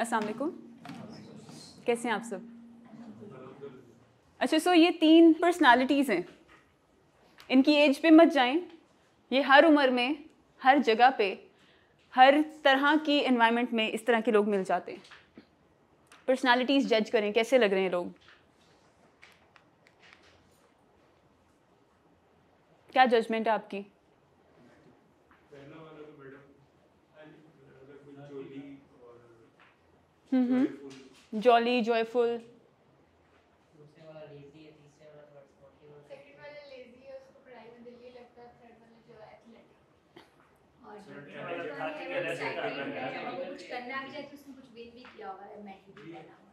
अस्सलाम वालेकुम कैसे हैं आप सब अच्छा सो ये तीन पर्सनालिटीज़ हैं इनकी एज पे मत जाएं ये हर उम्र में हर जगह पे हर तरह की इन्वायरमेंट में इस तरह के लोग मिल जाते हैं पर्सनालिटीज़ जज करें कैसे लग रहे हैं लोग क्या जजमेंट है आपकी jolly joyful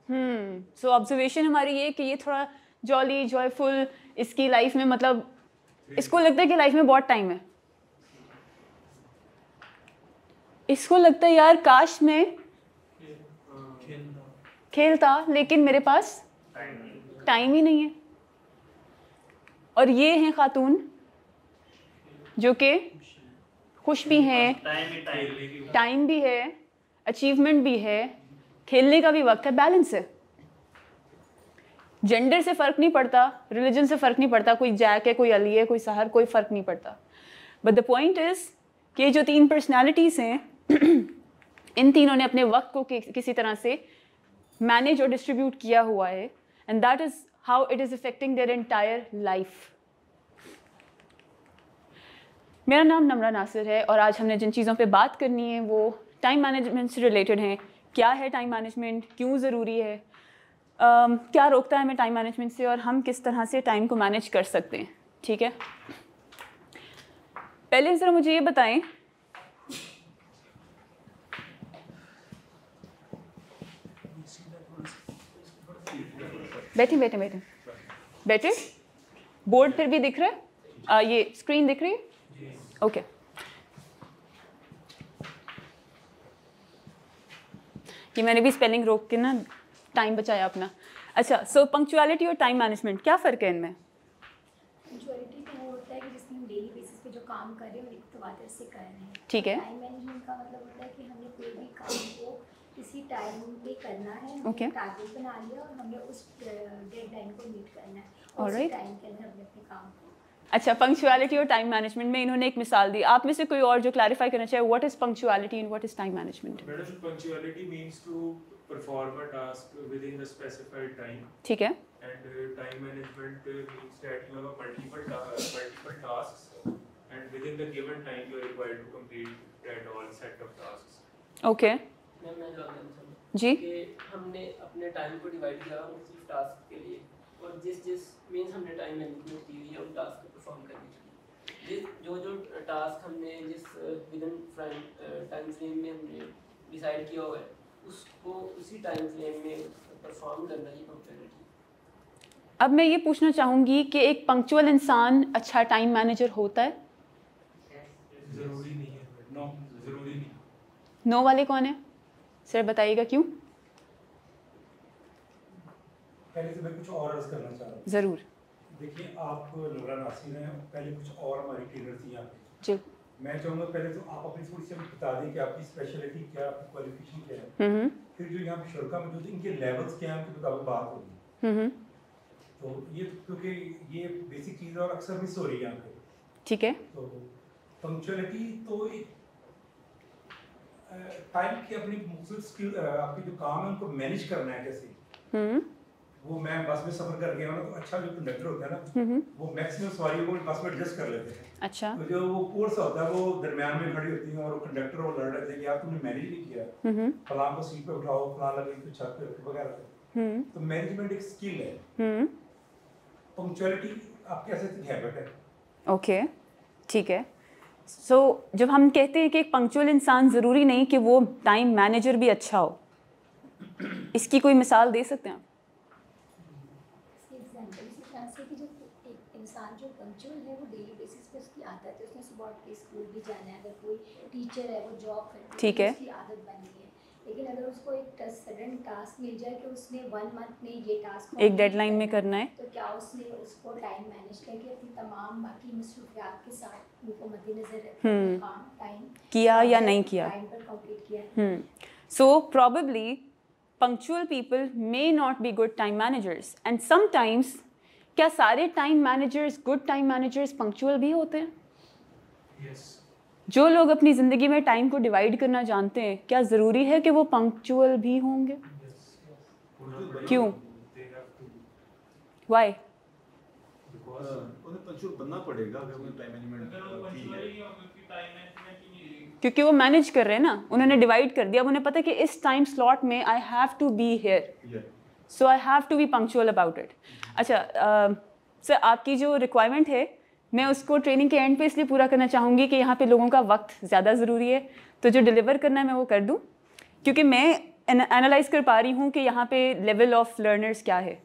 hmm so observation हमारी ये कि ये थोड़ा जॉली जॉयफुल इसकी लाइफ में मतलब इसको लगता है कि लाइफ में बहुत टाइम है इसको लगता है यार काश में खेलता लेकिन मेरे पास टाइम ही नहीं है और ये हैं खातून जो कि खुश भी हैं टाइम भी है अचीवमेंट भी है खेलने का भी वक्त है बैलेंस है जेंडर से फ़र्क नहीं पड़ता रिलीजन से फ़र्क नहीं पड़ता कोई जैक है कोई अली है कोई सहर कोई फ़र्क नहीं पड़ता बट द पॉइंट इज़ कि जो तीन पर्सनालिटीज़ हैं इन तीनों ने अपने वक्त को कि, किसी तरह से मैनेज और डिस्ट्रीब्यूट किया हुआ है and that is how it is effecting their entire life मेरा नाम नम्रा नासिर है और आज हमने जिन चीज़ों पे बात करनी है वो टाइम मैनेजमेंट से रिलेटेड हैं क्या है टाइम मैनेजमेंट क्यों ज़रूरी है um, क्या रोकता है हमें टाइम मैनेजमेंट से और हम किस तरह से टाइम को मैनेज कर सकते हैं ठीक है पहले ज़रा मुझे ये बताएं बैठे बैठे बैठे बैठे बोर्ड फिर भी दिख रहा है आ, ये स्क्रीन दिख रही है ओके okay. ये मैंने भी स्पेलिंग रोक के ना टाइम बचाया अपना अच्छा सो पंक्चुअलिटी और टाइम मैनेजमेंट क्या फ़र्क है इनमें तो तो ठीक है, मतलब है किसी टाइम पे करना है ओके टारगेट बना लिया और हमें उस डेडलाइन को मीट करना है और right. टाइम के अंदर हमें अपने काम को अच्छा पंक्चुअलिटी और टाइम मैनेजमेंट में इन्होंने एक मिसाल दी आप में से कोई और जो क्लैरिफाई करना चाहे what is punctuality and what is time management madam punctuality means to perform a task within a specified time ठीक है and time management means that you have a multiple multiple tasks and within the given time you are required to complete that all set of tasks okay okay. जी हमने अपने time को divide किया मुख्तलिफ task के लिए और जिस जिस मींस हमने टाइम मैनेजमेंट की हुई है उन टास्क को परफॉर्म करने के लिए जिस जो जो टास्क हमने जिस विद इन टाइम फ्रेम में हमने डिसाइड किया हुआ है उसको उसी टाइम फ्रेम में परफॉर्म करना ही पंक्चुअलिटी अब मैं ये पूछना चाहूंगी कि एक पंक्चुअल इंसान अच्छा टाइम मैनेजर होता है ज़रूरी नहीं है नो ज़रूरी नहीं नो वाले कौन है सर बताइएगा क्यों पहले से मैं कुछ और अर्ज करना चाह रहा हूँ ज़रूर देखिए आप नवरा नासिर हैं पहले कुछ और हमारी ट्रेनर थी यहाँ पे जी मैं चाहूंगा पहले तो आप अपनी थोड़ी सी बता दें कि आपकी स्पेशलिटी क्या आपकी क्वालिफिकेशन क्या है हम्म, हम्म। फिर जो यहाँ पे शुरुआत में जो इनके लेवल्स क्या हैं उनके मुताबिक बात होगी हम्म, तो ये क्योंकि ये बेसिक चीज़ और अक्सर मिस हो रही है यहाँ पे ठीक है तो पंक्चुअलिटी तो एक टाइम की अपनी मुख्तलिफ स्किल आपकी जो काम है उनको मैनेज करना है कैसे हम्म। वो मैं बस में सफर कर गया ना तो अच्छा जो कंडक्टर होता है ना हम्म, हम्म। वो मैक्सिमम सवारी को बस में एडजस्ट कर लेते हैं अच्छा तो जो वो कोर्स होता है वो दरमियान में खड़ी होती है और कंडक्टर वो लड़ रहे थे कि यार तुमने मैनेज नहीं किया फलाम को सीट पे उठाओ फला लगे तो छत पे वगैरह तो मैनेजमेंट एक स्किल है पंक्चुअलिटी आपके ऐसे हैबिट है ओके ठीक है सो जब हम कहते हैं कि एक पंक्चुअल इंसान ज़रूरी नहीं कि वो टाइम मैनेजर भी अच्छा हो इसकी कोई मिसाल दे सकते हैं ठीक तो है लेकिन अगर उसको एक सडन टास्क मिल जाए कि उसने वन मंथ में ये टास्क एक डेडलाइन में करना है तो क्या उसने उसको टाइम मैनेज करके अपनी तमाम बाकी मसरूफियात के साथ उनको मद्देनजर हम्म। हाँ, किया या नहीं किया टाइम किया so probably punctual people may not be good time managers and sometimes क्या सारे time managers good time managers punctual भी होते हैं yes. जो लोग अपनी ज़िंदगी में टाइम को डिवाइड करना जानते हैं क्या ज़रूरी है कि वो पंक्चुअल भी होंगे क्यों वाई क्योंकि वो मैनेज कर रहे हैं ना उन्होंने डिवाइड कर दिया उन्हें पता कि इस टाइम स्लॉट में I have to be here so I have to be punctual about it अच्छा सर आपकी जो रिक्वायरमेंट है मैं उसको ट्रेनिंग के एंड पे इसलिए पूरा करना चाहूँगी कि यहाँ पे लोगों का वक्त ज़्यादा ज़रूरी है तो जो डिलीवर करना है मैं वो कर दूँ क्योंकि मैं एनालाइज कर पा रही हूँ कि यहाँ पे लेवल ऑफ लर्नर्स क्या है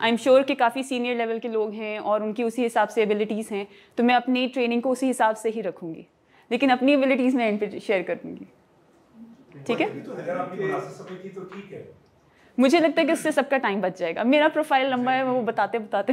आई एम श्योर कि काफ़ी सीनियर लेवल के लोग हैं और उनकी उसी हिसाब से एबिलिटीज़ हैं तो मैं अपनी ट्रेनिंग को उसी हिसाब से ही रखूँगी लेकिन अपनी एबिलिटीज़ मैं एंड पे शेयर कर दूँगी ठीक है मुझे लगता है कि उससे सबका टाइम बच जाएगा मेरा प्रोफाइल लंबा है वो बताते बताते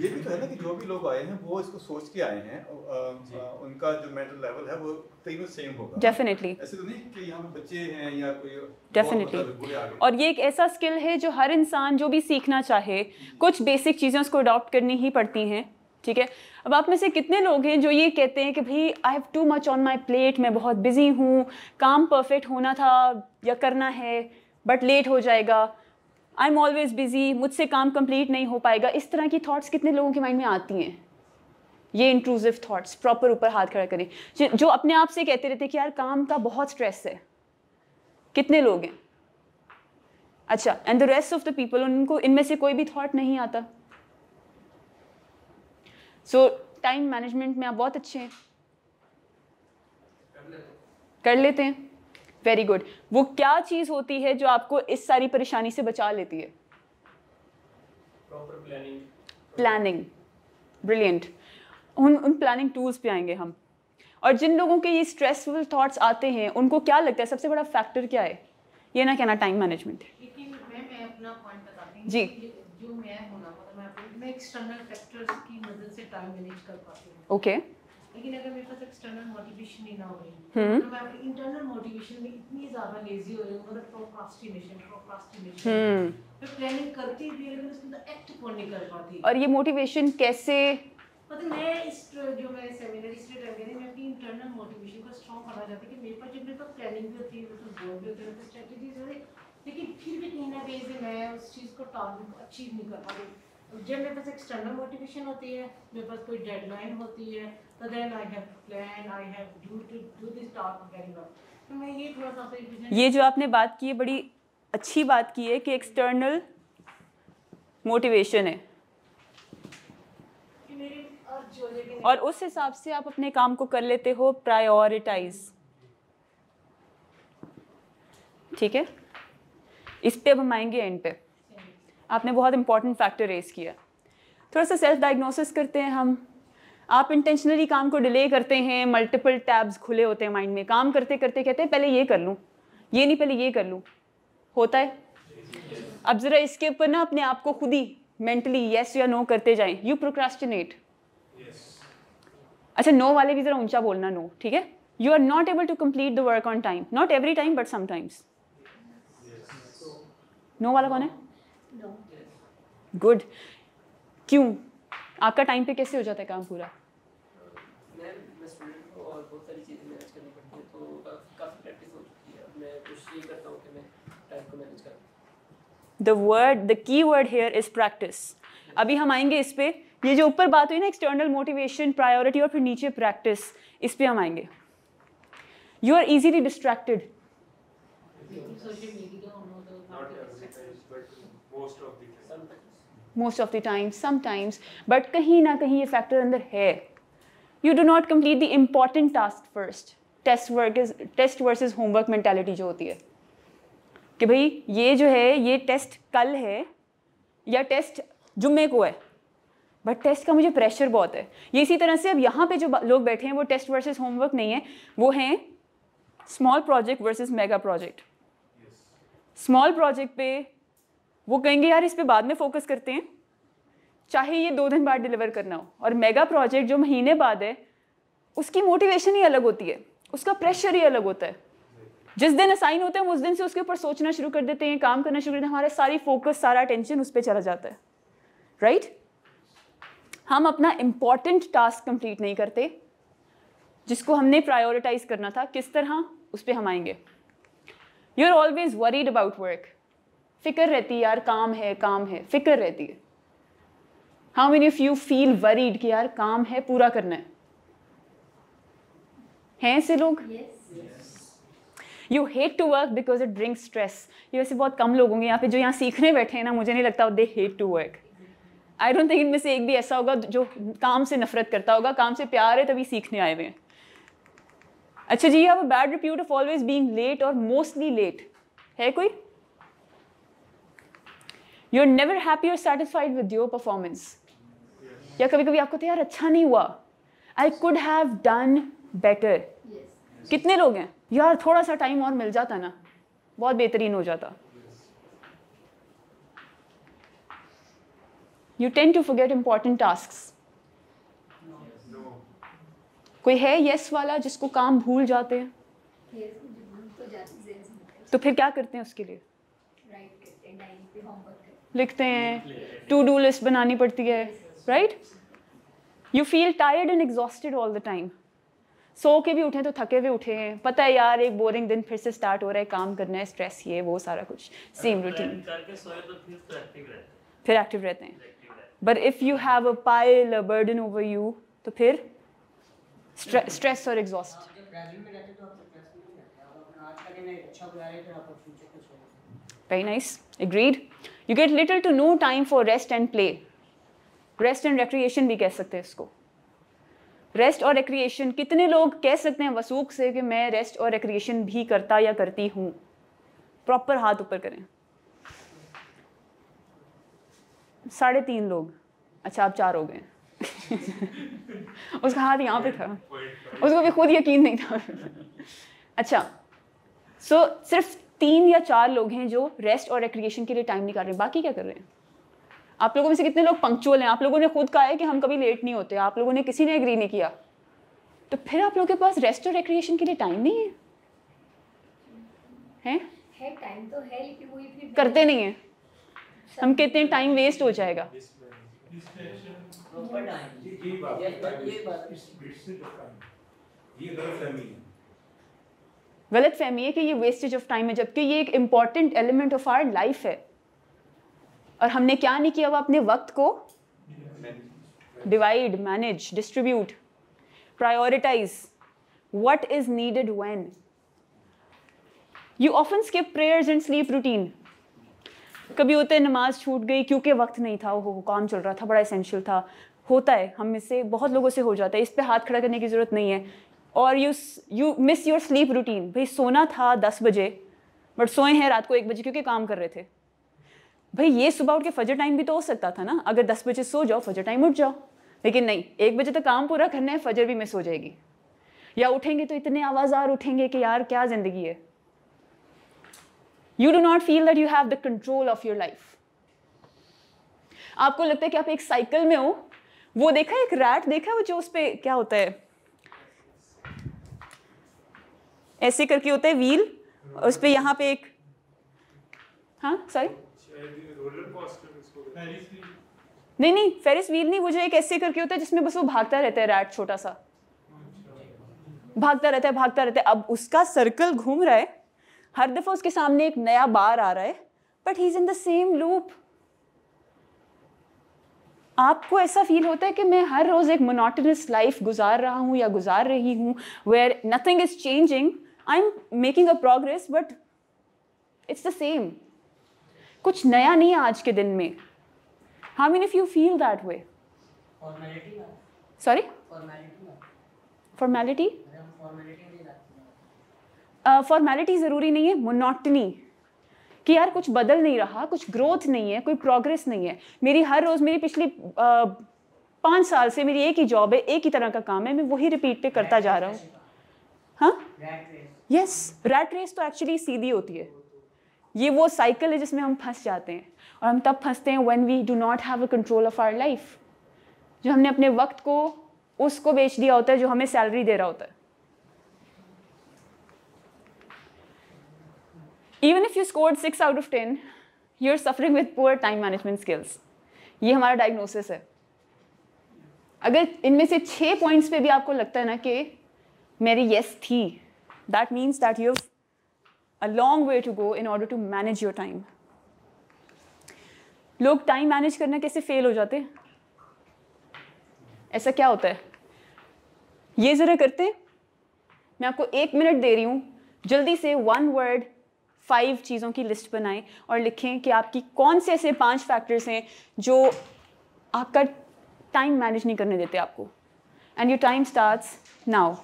ये भी तो है ना कि जो भी लोग आए हैं वो इसको सोच के आए हैं उनका जो मेंटल लेवल है वो तीनों सेम होगा डेफिनेटली ऐसे तो नहीं कि यहाँ बच्चे हैं या कोई डेफिनेटली मतलब और ये एक ऐसा स्किल है जो हर इंसान जो भी सीखना चाहे कुछ बेसिक चीज़ें उसको अडॉप्ट करनी ही पड़ती हैं ठीक है अब आप में से कितने लोग हैं जो ये कहते हैं कि भाई I have too much on my plate मैं बहुत बिजी हूँ काम परफेक्ट होना था या करना है बट लेट हो जाएगा आई एम ऑलवेज बिजी मुझसे काम कंप्लीट नहीं हो पाएगा इस तरह की थॉट्स कितने लोगों के माइंड में आती हैं ये इंक्लूसिव थॉट्स प्रॉपर ऊपर हाथ खड़ा करें जो अपने आप से कहते रहते कि यार काम का बहुत स्ट्रेस है कितने लोग हैं अच्छा and the rest of the people उनको इनमें से कोई भी थॉट नहीं आता सो टाइम मैनेजमेंट में आप बहुत अच्छे हैं कर लेते हैं वेरी गुड वो क्या चीज़ होती है जो आपको इस सारी परेशानी से बचा लेती है प्लानिंग ब्रिलियंट उन उन प्लानिंग टूल्स पे आएंगे हम और जिन लोगों के ये स्ट्रेसफुल थॉट्स आते हैं उनको क्या लगता है सबसे बड़ा फैक्टर क्या है ये ना कहना टाइम मैनेजमेंट है जी जो मैं होना मतलब मैं एक्सटर्नल फैक्टर्स की मदद से टाइम मैनेज कर पाती हूँ ओके okay. लेकिन अगर मेरे पास एक्सटर्नल मोटिवेशन ही ना हो हम्म। तो मैं इंटरनल मोटिवेशन में इतनी ज्यादा लेजी हो रही मतलब प्रोक्रास्टिनेशन हम्म। प्रोक्रास्टिनेशन मैं प्लानिंग करती भी लेकिन उसके एक्ट कौन नहीं कर पाती और ये मोटिवेशन कैसे मतलब मैं इस जो मैं सेमिनार इसलिए लग गई मैं अपनी इंटरनल मोटिवेशन को स्ट्रॉन्ग करना चाहती कि मेरे पास जब मेरे पास प्लानिंग भी होती है मेरे गोल भी होते हैं स्ट्रेटेजीज होती लेकिन फिर भी कहीं ना कहीं से मैं उस चीज़ को टारगेट अचीव नहीं कर पाती जब मेरे पास एक्सटर्नल मोटिवेशन होती है मेरे पास कोई डेडलाइन होती है तो then I have plan I have do to do this task very well तो मैं ये थोड़ा सा ये जो आपने बात की है बड़ी अच्छी बात की है कि एक्सटर्नल मोटिवेशन है और उस हिसाब से आप अपने काम को कर लेते हो प्रायोरिटाइज ठीक है इस पे अब हम आएंगे एंड पे आपने बहुत इंपॉर्टेंट फैक्टर रेस किया थोड़ा सा सेल्फ डायग्नोसिस करते हैं हम आप इंटेंशनली काम को डिले करते हैं मल्टीपल टैब्स खुले होते हैं माइंड में काम करते करते कहते हैं पहले ये कर लूँ ये नहीं पहले ये कर लूँ होता है अब ज़रा इसके ऊपर ना अपने आप को खुद ही मेंटली येस या नो करते जाए यू प्रोक्रास्टिनेट अच्छा नो वाले भी ज़रा ऊंचा बोलना नो ठीक है you are not able to complete the work on time not every time but sometimes no वाला कौन है गुड no. क्यों आपका टाइम पे कैसे हो जाता है काम पूरा स्टूडेंट और बहुत सारी चीज़ें मैनेज करनी पड़ती है तो काफ़ी प्रैक्टिस हो चुकी है मैं कोशिश ये करता हूँ कि मैं टाइम को मैनेज करूँ the word the key word here is practice अभी हम आएंगे इस पर ये जो ऊपर बात हुई ना एक्सटर्नल मोटिवेशन प्रायोरिटी और फिर नीचे प्रैक्टिस इस पर हम आएंगे you are easily distracted most of the time sometimes but कहीं ना कहीं ये फैक्टर अंदर है you do not complete the important task first test work is test versus homework mentality जो होती है कि भाई ये जो है ये टेस्ट कल है या टेस्ट जुम्मे को है बट टेस्ट का मुझे प्रेशर बहुत है ये इसी तरह से अब यहाँ पे जो लोग बैठे हैं वो टेस्ट वर्सेस होमवर्क नहीं है वो हैं small project versus mega project small project पे वो कहेंगे यार इस पर बाद में फोकस करते हैं चाहे ये दो दिन बाद डिलीवर करना हो और मेगा प्रोजेक्ट जो महीने बाद है उसकी मोटिवेशन ही अलग होती है उसका प्रेशर ही अलग होता है जिस दिन असाइन होते हैं उस दिन से उसके ऊपर सोचना शुरू कर देते हैं काम करना शुरू कर देते हैं हमारा सारी फोकस सारा टेंशन उस पर चला जाता है राइट right? हम अपना इंपॉर्टेंट टास्क कंप्लीट नहीं करते जिसको हमने प्रायोरिटाइज करना था किस तरह उस पर हम आएंगे you are always worried about work फिक्र रहती है यार काम है काम है फिक्र रहती है how many of you feel worried कि यार काम है पूरा करना है हैं ऐसे लोग you hate to work because it drink stress ये वैसे बहुत कम लोग होंगे यहाँ पे जो यहाँ सीखने बैठे हैं ना मुझे नहीं लगता they hate to work I don't think इनमें से एक भी ऐसा होगा जो काम से नफरत करता होगा काम से प्यार है तभी सीखने आए हुए हैं अच्छा जी have a bad repute of always being late और मोस्टली लेट है कोई यू आर नेवर हैप्पी और सेटिस्फाइड विद योर परफॉर्मेंस या कभी कभी आपको तो यार अच्छा नहीं हुआ I could have done better कितने लोग हैं यार थोड़ा सा टाइम और मिल जाता ना बहुत बेहतरीन हो जाता you tend to forget important task कोई है यस वाला जिसको काम भूल जाते हैं तो, तो, फिर क्या करते हैं उसके लिए लिखते हैं टू डू लिस्ट बनानी पड़ती है yes. Right you feel tired and exhausted all the time सो के भी उठे तो थके हुए उठे हैं पता है यार एक बोरिंग दिन फिर से स्टार्ट हो रहा है काम करना है स्ट्रेस ये वो सारा कुछ सेम रूटीन तो फिर एक्टिव तो रहते हैं but if you have a pile burden over you तो फिर स्ट्रेस और exhaust very nice agreed you get little to no time for rest and play rest and recreation भी कह सकते हैं इसको रेस्ट और रिक्रिएशन कितने लोग कह सकते हैं वसूख से कि मैं रेस्ट और रिक्रिएशन भी करता या करती हूँ प्रॉपर हाथ ऊपर करें साढ़े तीन लोग अच्छा आप चार हो गए उसका हाथ यहाँ पे था उसको भी खुद यकीन नहीं था अच्छा सो so, सिर्फ तीन या चार लोग हैं जो रेस्ट और रिक्रिएशन के लिए टाइम निकाल रहे हैं बाकी क्या कर रहे हैं आप लोगों में से कितने लोग पंक्चुअल हैं आप लोगों ने खुद कहा है कि हम कभी लेट नहीं होते आप लोगों ने किसी ने एग्री नहीं किया तो फिर आप लोगों के पास रेस्ट और रिक्रिएशन के लिए टाइम नहीं है है टाइम तो है लेकिन वही फिर करते नहीं है हम कहते हैं टाइम वेस्ट हो जाएगा गलत फहमी है कि ये वेस्टेज ऑफ टाइम है जबकि ये एक important element of our life है और हमने क्या नहीं किया हुआ अपने वक्त को divide manage distribute prioritize what is needed when you often skip prayer and sleep routine कभी होते नमाज छूट गई क्योंकि वक्त नहीं था वो काम चल रहा था बड़ा इसेंशियल था होता है हम इससे बहुत लोगों से हो जाता है इस पर हाथ खड़ा करने की ज़रूरत नहीं है और you you miss your sleep routine भाई सोना था दस बजे बट सोए हैं रात को एक बजे क्योंकि काम कर रहे थे भाई ये सुबह उठ के फजर टाइम भी तो हो सकता था ना अगर दस बजे सो जाओ फजर टाइम उठ जाओ लेकिन नहीं एक बजे तो काम पूरा करना है फजर भी मिस हो जाएगी या उठेंगे तो इतने आवाज़ार उठेंगे कि यार क्या ज़िंदगी है you do not feel that you have the control of your life आपको लगता है कि आप एक साइकिल में हो वो देखा है एक रैट देखा है वो जो उस पर क्या होता है ऐसे करके होता है व्हील उस पर यहाँ पे एक हाँ सॉरी नहीं नहीं फेरिस व्हील नहीं वो जो एक ऐसे करके होता है जिसमें बस वो भागता रहता है रैट छोटा सा भागता रहता है भागता रहता है अब उसका सर्कल घूम रहा है हर दफ़ा उसके सामने एक नया बार आ रहा है but he is in the same loop आपको ऐसा फील होता है कि मैं हर रोज़ एक मोनोटनस लाइफ गुजार रहा हूं या गुजार रही हूं where nothing is changing I am making a progress but it's the same कुछ नया नहीं है आज के दिन में how mean if you feel that way sorry formality formality ज़रूरी नहीं है मोनोटनी कि यार कुछ बदल नहीं रहा कुछ ग्रोथ नहीं है कोई प्रोग्रेस नहीं है मेरी हर रोज़ मेरी पिछली uh, पांच साल से मेरी एक ही जॉब है एक ही तरह का काम है मैं वही रिपीट पे करता जा रहा हूँ हाँ यस रैट रेस तो एक्चुअली सीधी होती है ये वो साइकिल है जिसमें हम फंस जाते हैं और हम तब फंसते हैं when we do not have a control of our life जो हमने अपने वक्त को उसको बेच दिया होता है जो हमें सैलरी दे रहा होता है even if you score six out of ten you are suffering with poor time management skills ये हमारा डायग्नोसिस है अगर इनमें से छः पॉइंट्स पे भी आपको लगता है ना कि मेरी येस थी that means that you a long way to go in order to manage your time लोग टाइम मैनेज करना कैसे फेल हो जाते ऐसा क्या होता है ये ज़रा करते मैं आपको एक मिनट दे रही हूं जल्दी से वन वर्ड फाइव चीज़ों की लिस्ट बनाएं और लिखें कि आपकी कौन से ऐसे पांच फैक्टर्स हैं जो आपका टाइम मैनेज नहीं करने देते आपको and your time starts now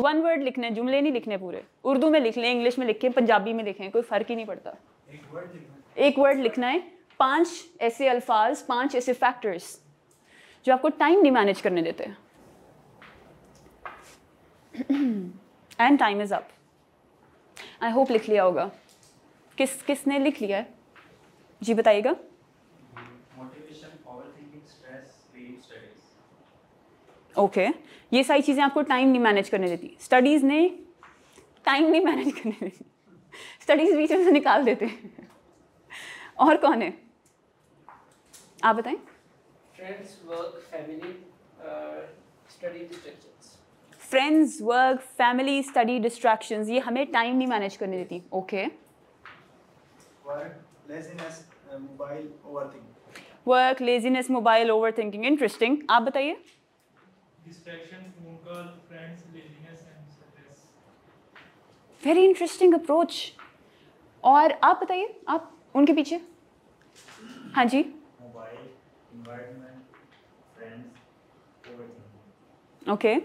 one word लिखने जुमले नहीं लिखने पूरे उर्दू में लिख लें इंग्लिश में लिखें पंजाबी में लिखें कोई फ़र्क ही नहीं पड़ता एक वर्ड लिखना है पांच ऐसे अल्फाज पांच ऐसे फैक्टर्स जो आपको टाइम नहीं मैनेज करने देते and time is up I hope लिख लिया होगा किस किसने लिख लिया है जी बताइएगा ओके okay. ये सारी चीज़ें आपको टाइम नहीं मैनेज करने देती स्टडीज़ ने टाइम नहीं मैनेज करने देती स्टडीज़ बीच में से निकाल देते हैं और कौन है आप बताएं friends work family study distractions friends work family study distractions ये हमें टाइम नहीं मैनेज करने देती okay work laziness mobile overthinking interesting आप बताइए वेरी इंटरेस्टिंग अप्रोच और आप बताइए आप उनके पीछे हाँ जी मोबाइल इन्वायरमेंट फ्रेंड्स ओके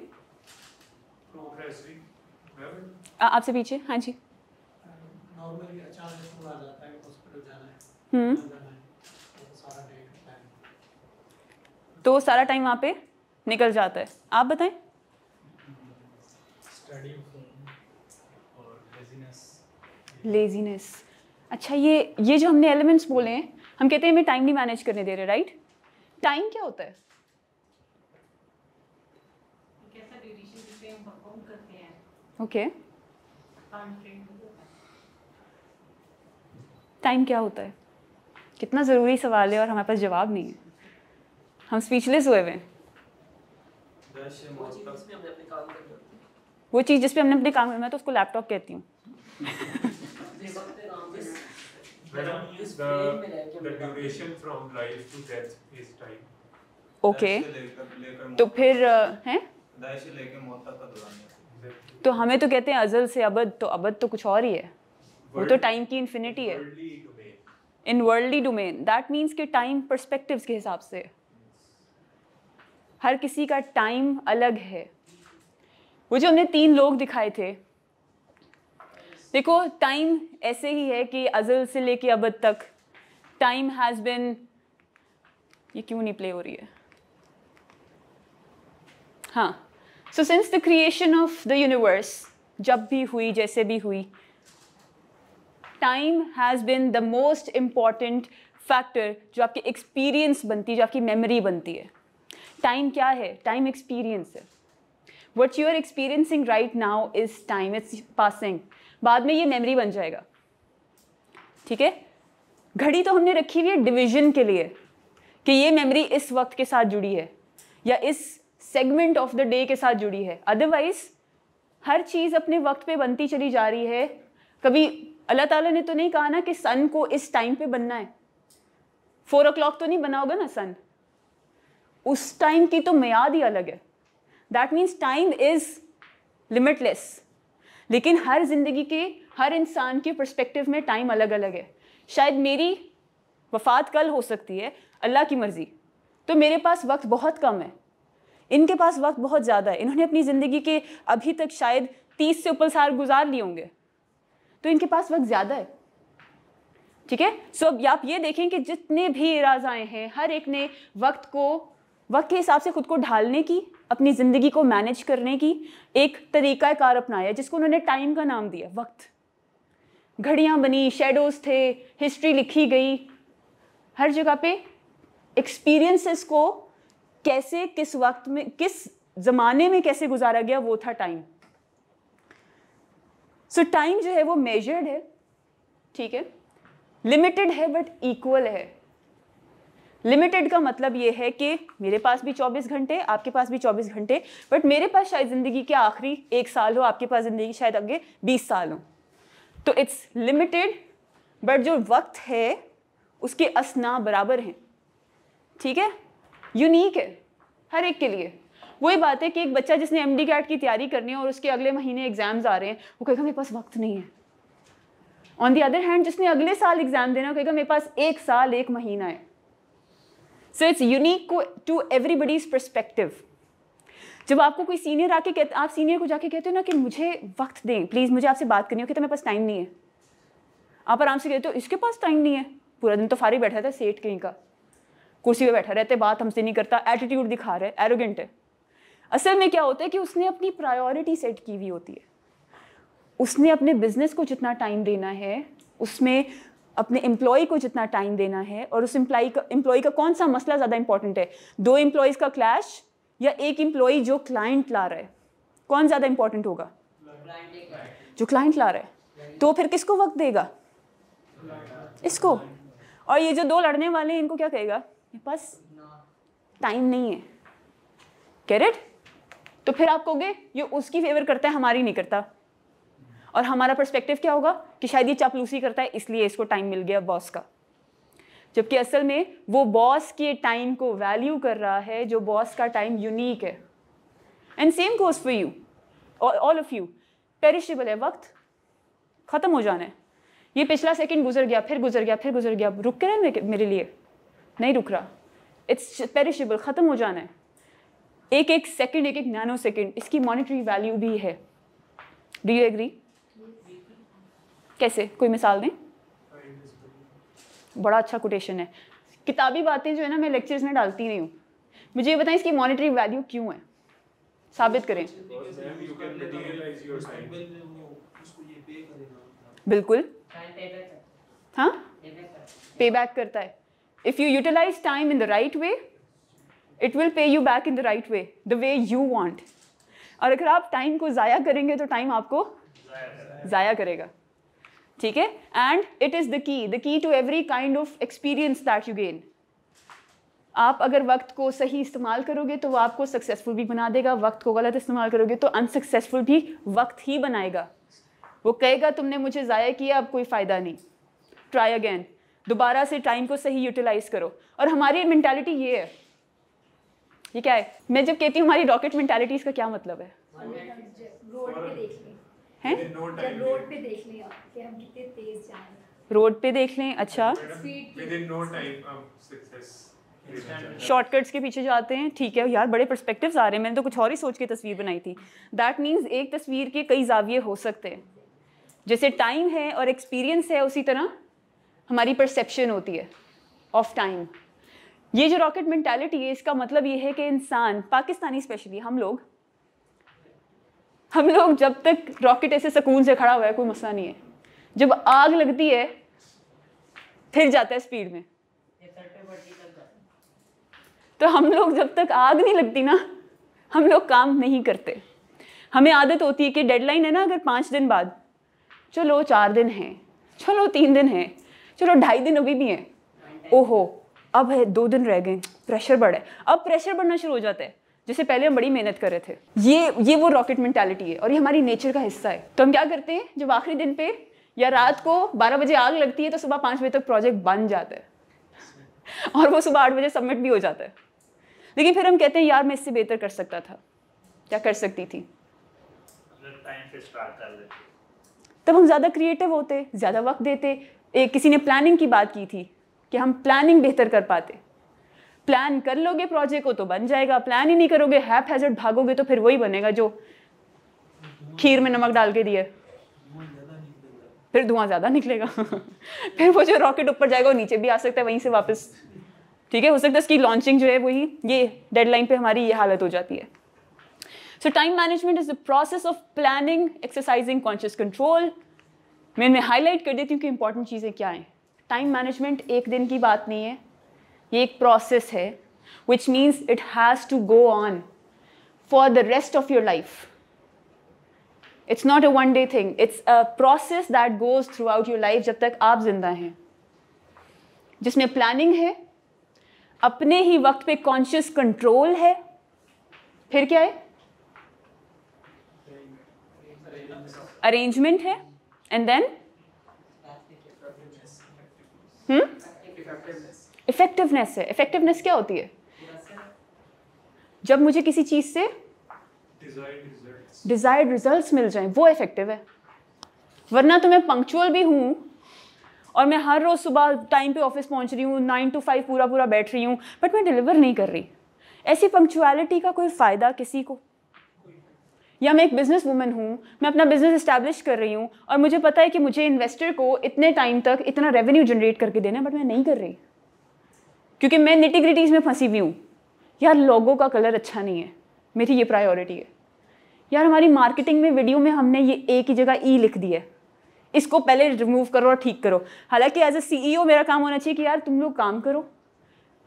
आपसे पीछे हाँ जी नॉर्मली uh, अचानक फोन आ जाता है हॉस्पिटल जाना है हम्म तो सारा टाइम तो वहाँ पे निकल जाता है आप बताएं लेजीनेस अच्छा ये ये जो हमने एलिमेंट्स बोले हैं हम कहते हैं हमें टाइम नहीं मैनेज करने दे रहे राइट टाइम क्या होता है ओके टाइम क्या होता है कितना ज़रूरी सवाल है और हमारे पास जवाब नहीं है हम स्पीचलेस हुए हुए हैं वो चीज़ जिसपे हमने अपने काम करना है तो उसको लैपटॉप कहती हूँ ओके तो फिर हैं तो हमें तो कहते हैं अजल से अबद तो अबद तो कुछ और ही है वो तो टाइम की इन्फिनिटी है in worldly domain that means के टाइम परस्पेक्टिव के हिसाब से है हर किसी का टाइम अलग है वो जो हमने तीन लोग दिखाए थे देखो टाइम ऐसे ही है कि अजल से लेके अब तक टाइम हैज़ बिन ये क्यों नहीं प्ले हो रही है हाँ so since the creation of the universe जब भी हुई जैसे भी हुई time has been the most important factor जो आपकी एक्सपीरियंस बनती है जो आपकी मेमोरी बनती है टाइम क्या है टाइम एक्सपीरियंस है what you are experiencing right now is time it's passing बाद में ये मेमरी बन जाएगा ठीक है घड़ी तो हमने रखी हुई है डिविजन के लिए कि ये मेमरी इस वक्त के साथ जुड़ी है या इस सेगमेंट ऑफ द डे के साथ जुड़ी है अदरवाइज हर चीज़ अपने वक्त पे बनती चली जा रही है कभी अल्लाह ताला ने तो नहीं कहा ना कि सन को इस टाइम पे बनना है फोर ओ तो नहीं बना होगा ना सन उस टाइम की तो मैाद ही अलग है that means time is limitless लेकिन हर जिंदगी के हर इंसान के परस्पेक्टिव में टाइम अलग अलग है शायद मेरी वफात कल हो सकती है अल्लाह की मर्ज़ी तो मेरे पास वक्त बहुत कम है इनके पास वक्त बहुत ज़्यादा है इन्होंने अपनी ज़िंदगी के अभी तक शायद तीस से ऊपर साल गुजार लिए होंगे तो इनके पास वक्त ज़्यादा है ठीक है सो अब आप ये देखें कि जितने भी इराज़ाएँ हैं हर एक ने वक्त को वक्त के हिसाब से खुद को ढालने की अपनी ज़िंदगी को मैनेज करने की एक तरीक़ाकार अपनाया जिसको उन्होंने टाइम का नाम दिया वक्त घड़ियाँ बनी शेडोज़ थे हिस्ट्री लिखी गई हर जगह पे एक्सपीरियंसेस को कैसे किस वक्त में किस ज़माने में कैसे गुजारा गया वो था टाइम सो टाइम जो है वो मेजर्ड है ठीक है लिमिटेड है बट इक्वल है लिमिटेड का मतलब ये है कि मेरे पास भी 24 घंटे आपके पास भी 24 घंटे बट मेरे पास शायद ज़िंदगी के आखिरी एक साल हो आपके पास ज़िंदगी शायद आगे 20 साल हो तो इट्स लिमिटेड बट जो वक्त है उसके असना बराबर हैं ठीक है यूनिक है हर एक के लिए वही बात है कि एक बच्चा जिसने एम डी की तैयारी करनी है और उसके अगले महीने एग्जाम्स आ रहे हैं वो कहेगा मेरे पास वक्त नहीं है ऑन दी अदर हैंड जिसने अगले साल एग्जाम देना कहेगा मेरे पास एक साल एक महीना है so it's unique to everybody's perspective जब आपको कोई सीनियर आके कहते आप सीनियर को जाके कहते हो ना कि मुझे वक्त दें प्लीज़ मुझे आपसे बात करनी हो तो मेरे पास टाइम नहीं है आप आराम से कहते हो इसके पास टाइम नहीं है पूरा दिन तो फारी बैठा था सेठ कहीं का कुर्सी पे बैठा रहते बात हमसे नहीं करता एटीट्यूड दिखा रहा है एरोगेंट है असल में क्या होता है कि उसने अपनी प्रायोरिटी सेट की हुई होती है उसने अपने बिजनेस को जितना टाइम देना है उसमें अपने एम्प्लॉय को जितना टाइम देना है और उस एम्प्लॉय का एम्प्लॉय का कौन सा मसला ज़्यादा इंपॉर्टेंट है दो एम्प्लॉयज़ का क्लैश या एक एम्प्लॉय जो क्लाइंट ला रहा है कौन ज़्यादा इंपॉर्टेंट होगा जो क्लाइंट ला रहा है तो फिर किसको वक्त देगा इसको और ये जो दो लड़ने वाले हैं इनको क्या कहेगा बस टाइम नहीं है कैरेट तो फिर आप कहोगे ये उसकी फेवर करता है हमारी नहीं करता और हमारा पर्सपेक्टिव क्या होगा कि शायद ये चापलूसी करता है इसलिए इसको टाइम मिल गया बॉस का जबकि असल में वो बॉस के टाइम को वैल्यू कर रहा है जो बॉस का टाइम यूनिक है and same course for you all of you perishable है वक्त ख़त्म हो जाना है ये पिछला सेकंड गुजर गया फिर गुजर गया फिर गुजर गया रुक कर मेरे लिए नहीं रुक रहा इट्स पेरिशेबल ख़त्म हो जाना है एक एक सेकंड एक एक नैनो सेकंड इसकी मॉनिटरी वैल्यू भी है डू यू एग्री कैसे कोई मिसाल दें बड़ा अच्छा कोटेशन है किताबी बातें जो है ना मैं लेक्चर्स में डालती नहीं हूँ मुझे ये बताएं इसकी मॉनिटरी वैल्यू क्यों है साबित करें बिल्कुल हाँ पे बैक करता है if you utilize time in the right way it will pay you back in the right way the way you want और अगर आप टाइम को ज़ाया करेंगे तो टाइम आपको ज़ाया करेगा ठीक है and it is the key the key to every kind of experience that you gain आप अगर वक्त को सही इस्तेमाल करोगे तो वो आपको सक्सेसफुल भी बना देगा वक्त को गलत इस्तेमाल करोगे तो अनसक्सेसफुल भी वक्त ही बनाएगा वो कहेगा तुमने मुझे ज़ाया किया अब कोई फ़ायदा नहीं ट्राई अगेन दोबारा से टाइम को सही यूटिलाइज़ करो और हमारी मैंटेलिटी ये है ये क्या है मैं जब कहती हूँ हमारी रॉकेट मैंटेलिटी इसका क्या मतलब है हैं रोड पे देख लें कि हम कितने तेज जा रहे हैं रोड पे देख लें अच्छा शॉर्टकट्स um, के पीछे जाते हैं ठीक है यार बड़े पर्सपेक्टिव्स आ रहे हैं मैंने तो कुछ और ही सोच के तस्वीर बनाई थी दैट मीन्स एक तस्वीर के कई जाविये हो सकते हैं जैसे टाइम है और एक्सपीरियंस है उसी तरह हमारी परसेप्शन होती है ऑफ टाइम ये जो रॉकेट मैंटेलिटी है इसका मतलब ये है कि इंसान पाकिस्तानी स्पेशली हम लोग हम लोग जब तक रॉकेट ऐसे सुकून से खड़ा हुआ है कोई मसला नहीं है जब आग लगती है फिर जाता है स्पीड में तो हम लोग जब तक आग नहीं लगती ना हम लोग काम नहीं करते हमें आदत होती है कि डेडलाइन है ना अगर पाँच दिन बाद चलो चार दिन है चलो तीन दिन है चलो ढाई दिन अभी भी हैं ओहो अब है दो दिन रह गए प्रेशर बढ़ा है अब प्रेशर बढ़ना शुरू हो जाता है जिसे पहले हम बड़ी मेहनत कर रहे थे ये ये वो रॉकेट मैंटेलिटी है और ये हमारी नेचर का हिस्सा है तो हम क्या करते हैं जब आखिरी दिन पे या रात को 12 बजे आग लगती है तो सुबह पाँच बजे तक प्रोजेक्ट बन जाता है और वो सुबह आठ बजे सबमिट भी हो जाता है लेकिन फिर हम कहते हैं यार मैं इससे बेहतर कर सकता था क्या कर सकती थी मतलब तब हम ज़्यादा क्रिएटिव होते ज़्यादा वक्त देते एक किसी ने प्लानिंग की बात की थी कि हम प्लानिंग बेहतर कर पाते प्लान कर लोगे प्रोजेक्ट को तो बन जाएगा प्लान ही नहीं करोगे हैप हैजर्ड भागोगे तो फिर वही बनेगा जो खीर में नमक डाल के दिए फिर धुआं ज़्यादा निकलेगा फिर वो जो रॉकेट ऊपर जाएगा वो नीचे भी आ सकता है वहीं से वापस ठीक है हो सकता है इसकी लॉन्चिंग जो है वही ये डेडलाइन पे हमारी ये हालत हो जाती है so time management is the process of planning exercising conscious control मैंने हाईलाइट कर देती हूँ कि इंपॉर्टेंट चीज़ें क्या हैं टाइम मैनेजमेंट एक दिन की बात नहीं है ये एक प्रोसेस है which means it has to go on for the rest of your life it's not a one day thing it's a process that goes throughout your life जब तक आप जिंदा हैं जिसमें प्लानिंग है अपने ही वक्त पे कॉन्शियस कंट्रोल है फिर क्या है अरेंजमेंट है एंड देन हम्म इफेक्टिवनेस है इफेक्टिवनेस क्या होती है जब मुझे किसी चीज़ से डिजायर्ड रिजल्ट्स मिल जाएं वो इफेक्टिव है वरना तो मैं पंक्चुअल भी हूँ और मैं हर रोज़ सुबह टाइम पे ऑफिस पहुंच रही हूँ नाइन टू फाइव पूरा पूरा बैठ रही हूँ बट मैं डिलीवर नहीं कर रही ऐसी पंक्चुअलिटी का कोई फ़ायदा किसी को या मैं एक बिज़नेस वूमन हूँ मैं अपना बिज़नेस इस्टेब्लिश कर रही हूँ और मुझे पता है कि मुझे इन्वेस्टर को इतने टाइम तक इतना रेवेन्यू जनरेट करके देना है बट मैं नहीं कर रही क्योंकि मैं निटी ग्रिटीज में फंसी हुई हूँ यार लोगों का कलर अच्छा नहीं है मेरी ये प्रायोरिटी है यार हमारी मार्केटिंग में वीडियो में हमने ये ए की जगह ई e लिख दी है इसको पहले रिमूव करो और ठीक करो हालांकि एज ए सी मेरा काम होना चाहिए कि यार तुम लोग काम करो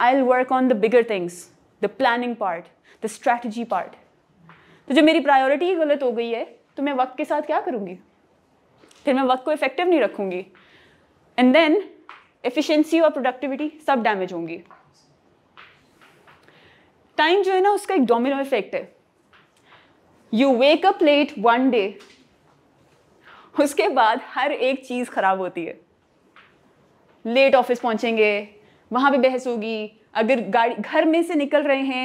I'll work on the bigger things the planning part the strategy part तो जब मेरी प्रायोरिटी गलत हो गई है तो मैं वक्त के साथ क्या करूँगी फिर मैं वक्त को इफेक्टिव नहीं रखूँगी एंड देन एफिशिएंसी और प्रोडक्टिविटी सब डैमेज होंगी टाइम जो है ना उसका एक डोमिनो इफेक्ट है you wake up late one day उसके बाद हर एक चीज़ खराब होती है लेट ऑफिस पहुंचेंगे वहां पे बहस होगी अगर गाड़ी घर में से निकल रहे हैं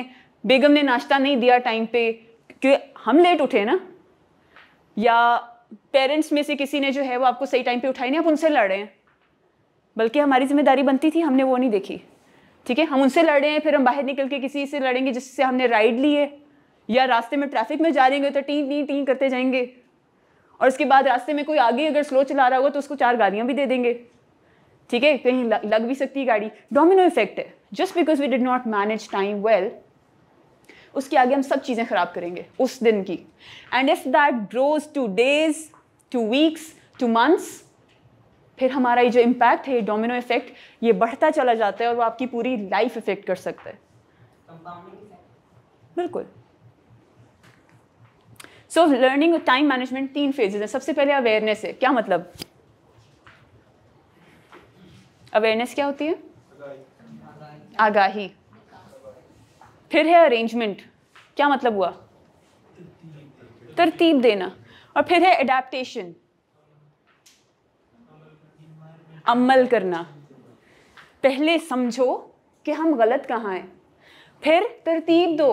बेगम ने नाश्ता नहीं दिया टाइम पे कि हम लेट उठे ना या पेरेंट्स में से किसी ने जो है वो आपको सही टाइम पे उठाई नहीं आप उनसे लड़ रहे हैं बल्कि हमारी जिम्मेदारी बनती थी हमने वो नहीं देखी ठीक है हम उनसे लड़े हैं फिर हम बाहर निकल के किसी से लड़ेंगे जिससे हमने राइड ली है या रास्ते में ट्रैफिक में जा रहेंगे तो टी टी टी करते जाएंगे और उसके बाद रास्ते में कोई आगे अगर स्लो चला रहा होगा तो उसको चार गाड़ियाँ भी दे देंगे ठीक है कहीं लग भी सकती है गाड़ी डोमिनो इफेक्ट है just because we did not manage time well उसके आगे हम सब चीज़ें ख़राब करेंगे उस दिन की and if that grows to days to weeks to months फिर हमारा ये जो इम्पैक्ट है डोमिनो इफेक्ट ये बढ़ता चला जाता है और वो आपकी पूरी लाइफ इफेक्ट कर सकता है बिल्कुल सो लर्निंग और टाइम मैनेजमेंट तीन फेजेज हैं सबसे पहले अवेयरनेस है क्या मतलब अवेयरनेस क्या होती है आगाही फिर है अरेंजमेंट क्या मतलब हुआ तरतीब देना और फिर है एडेप्टेशन अमल करना पहले समझो कि हम गलत कहाँ हैं फिर तरतीब दो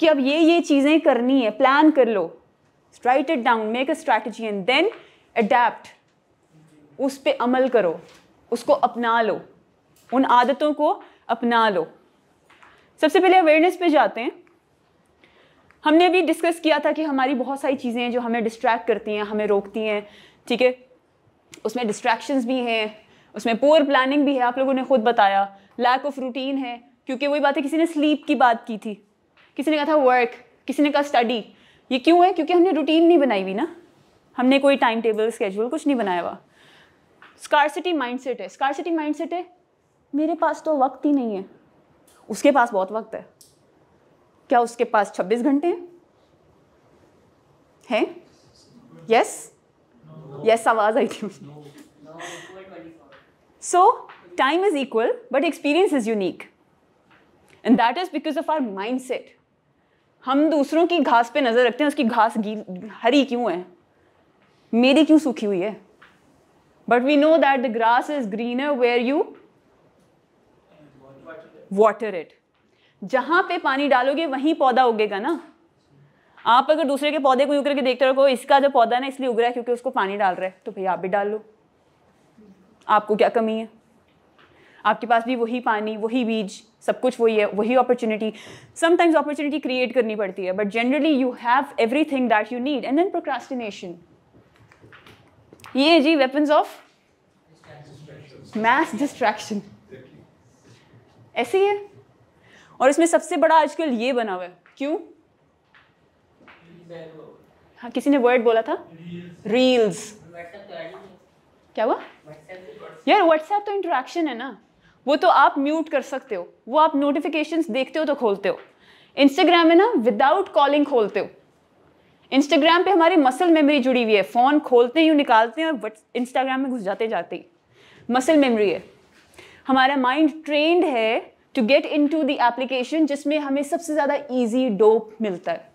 कि अब ये ये चीज़ें करनी है प्लान कर लो write it down make a strategy and then adopt उस पर अमल करो उसको अपना लो उन आदतों को अपना लो सबसे पहले अवेयरनेस पे जाते हैं हमने अभी डिस्कस किया था कि हमारी बहुत सारी चीज़ें हैं जो हमें डिस्ट्रैक्ट करती हैं हमें रोकती हैं ठीक है उसमें डिस्ट्रैक्शंस भी हैं उसमें पोअर प्लानिंग भी है आप लोगों ने खुद बताया लैक ऑफ रूटीन है क्योंकि वही बात है किसी ने स्लीप की बात की थी किसी ने कहा था वर्क किसी ने कहा स्टडी ये क्यों है क्योंकि हमने रूटीन नहीं बनाई हुई ना हमने कोई टाइम टेबल स्केजूल कुछ नहीं बनाया हुआ स्कारसिटी सेट है स्कारसिटी सेट है मेरे पास तो वक्त ही नहीं है उसके पास बहुत वक्त है क्या उसके पास 26 घंटे हैं हैं यस yes? यस आवाज आई थी so time is equal but experience is unique and that is because of our mindset हम दूसरों की घास पे नज़र रखते हैं उसकी घास हरी क्यों है मेरी क्यों सूखी हुई है but we know that the grass is green है वेयर यू वाटर इट जहां पे पानी डालोगे वहीं पौधा उगेगा ना आप अगर दूसरे के पौधे को यूँ करके देखते रहो इसका जो पौधा है ना इसलिए उग रहा है क्योंकि उसको पानी डाल रहा है तो भैया आप भी डाल लो आपको क्या कमी है आपके पास भी वही पानी वही बीज सब कुछ वही है वही अपॉर्चुनिटी समटाइम्स अपॉर्चुनिटी क्रिएट करनी पड़ती है but generally you have everything that you need and then procrastination ये जी वेपन्स ऑफ मैस डिस्ट्रैक्शन ऐसे ही है और इसमें सबसे बड़ा आजकल ये बना हुआ है क्यों हाँ किसी ने वर्ड बोला था रील्स क्या हुआ यार व्हाट्सएप तो इंटरेक्शन है ना वो तो आप म्यूट कर सकते हो वो आप नोटिफिकेशंस देखते हो तो खोलते हो इंस्टाग्राम है ना विदाउट कॉलिंग खोलते हो इंस्टाग्राम पे हमारी मसल मेमोरी जुड़ी हुई है फ़ोन खोलते ही निकालते हैं और इंस्टाग्राम में घुस जाते जाते ही मसल मेमोरी है हमारा माइंड ट्रेंड है to get into the application जिसमें हमें सबसे ज़्यादा ईजी डोप मिलता है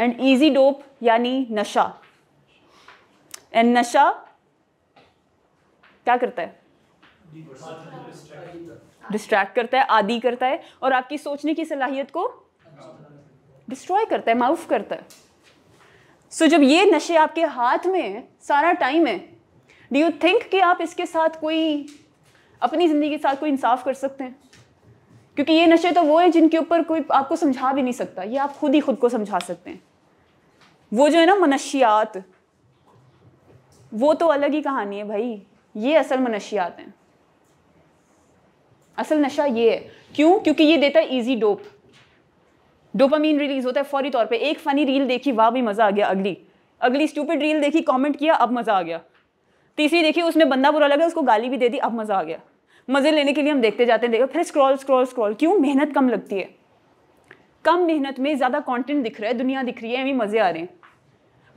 एंड ईजी डोप यानी नशा एंड नशा क्या करता है डिस्ट्रैक्ट करता है आदि करता है और आपकी सोचने की सलाहियत को डिस्ट्रॉय करता है माउफ करता है सो so, जब ये नशे आपके हाथ में है सारा टाइम है डू यू थिंक कि आप इसके साथ कोई अपनी ज़िंदगी के साथ कोई इंसाफ कर सकते हैं क्योंकि ये नशे तो वो हैं जिनके ऊपर कोई आपको समझा भी नहीं सकता ये आप खुद ही खुद को समझा सकते हैं वो जो है ना मनशियात वो तो अलग ही कहानी है भाई ये असल मनशियात हैं असल नशा ये है क्यों क्योंकि ये देता है इजी डोप डोपामीन रिलीज होता है फौरी तौर पे एक फनी रील देखी वाह भी मज़ा आ गया अगली अगली स्टूपिड रील देखी कमेंट किया अब मज़ा आ गया तीसरी देखी उसमें बंदा बुरा लगा उसको गाली भी दे दी अब मज़ा आ गया मज़े लेने के लिए हम देखते जाते हैं देखो फिर स्क्रॉल स्क्रॉल स्क्रॉल क्यों मेहनत कम लगती है कम मेहनत में ज़्यादा कंटेंट दिख रहा है दुनिया दिख रही है हमें मज़े आ रहे हैं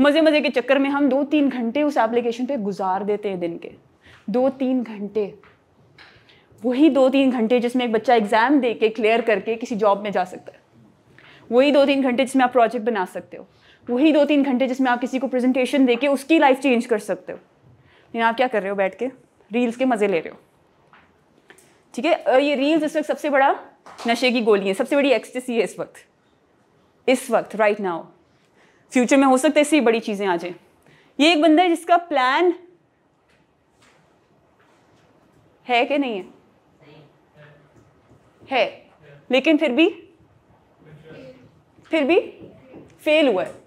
मज़े मज़े के चक्कर में हम दो तीन घंटे उस एप्लीकेशन पे गुजार देते हैं दिन के दो तीन घंटे वही दो तीन घंटे जिसमें एक बच्चा एग्ज़ाम दे के क्लियर करके किसी जॉब में जा सकता है वही दो तीन घंटे जिसमें आप प्रोजेक्ट बना सकते हो वही दो तीन घंटे जिसमें आप किसी को प्रेजेंटेशन दे के उसकी लाइफ चेंज कर सकते हो लेकिन आप क्या कर रहे हो बैठ के रील्स के मज़े ले रहे हो ठीक है ये रील्स इस वक्त सबसे बड़ा नशे की गोलियाँ सबसे बड़ी एक्सटेसी है इस वक्त इस वक्त राइट नाउ फ्यूचर में हो सकता है इससे बड़ी चीज़ें आ जाए ये एक बंदा है जिसका प्लान है कि नहीं है है लेकिन फिर भी फिर भी फेल हुआ है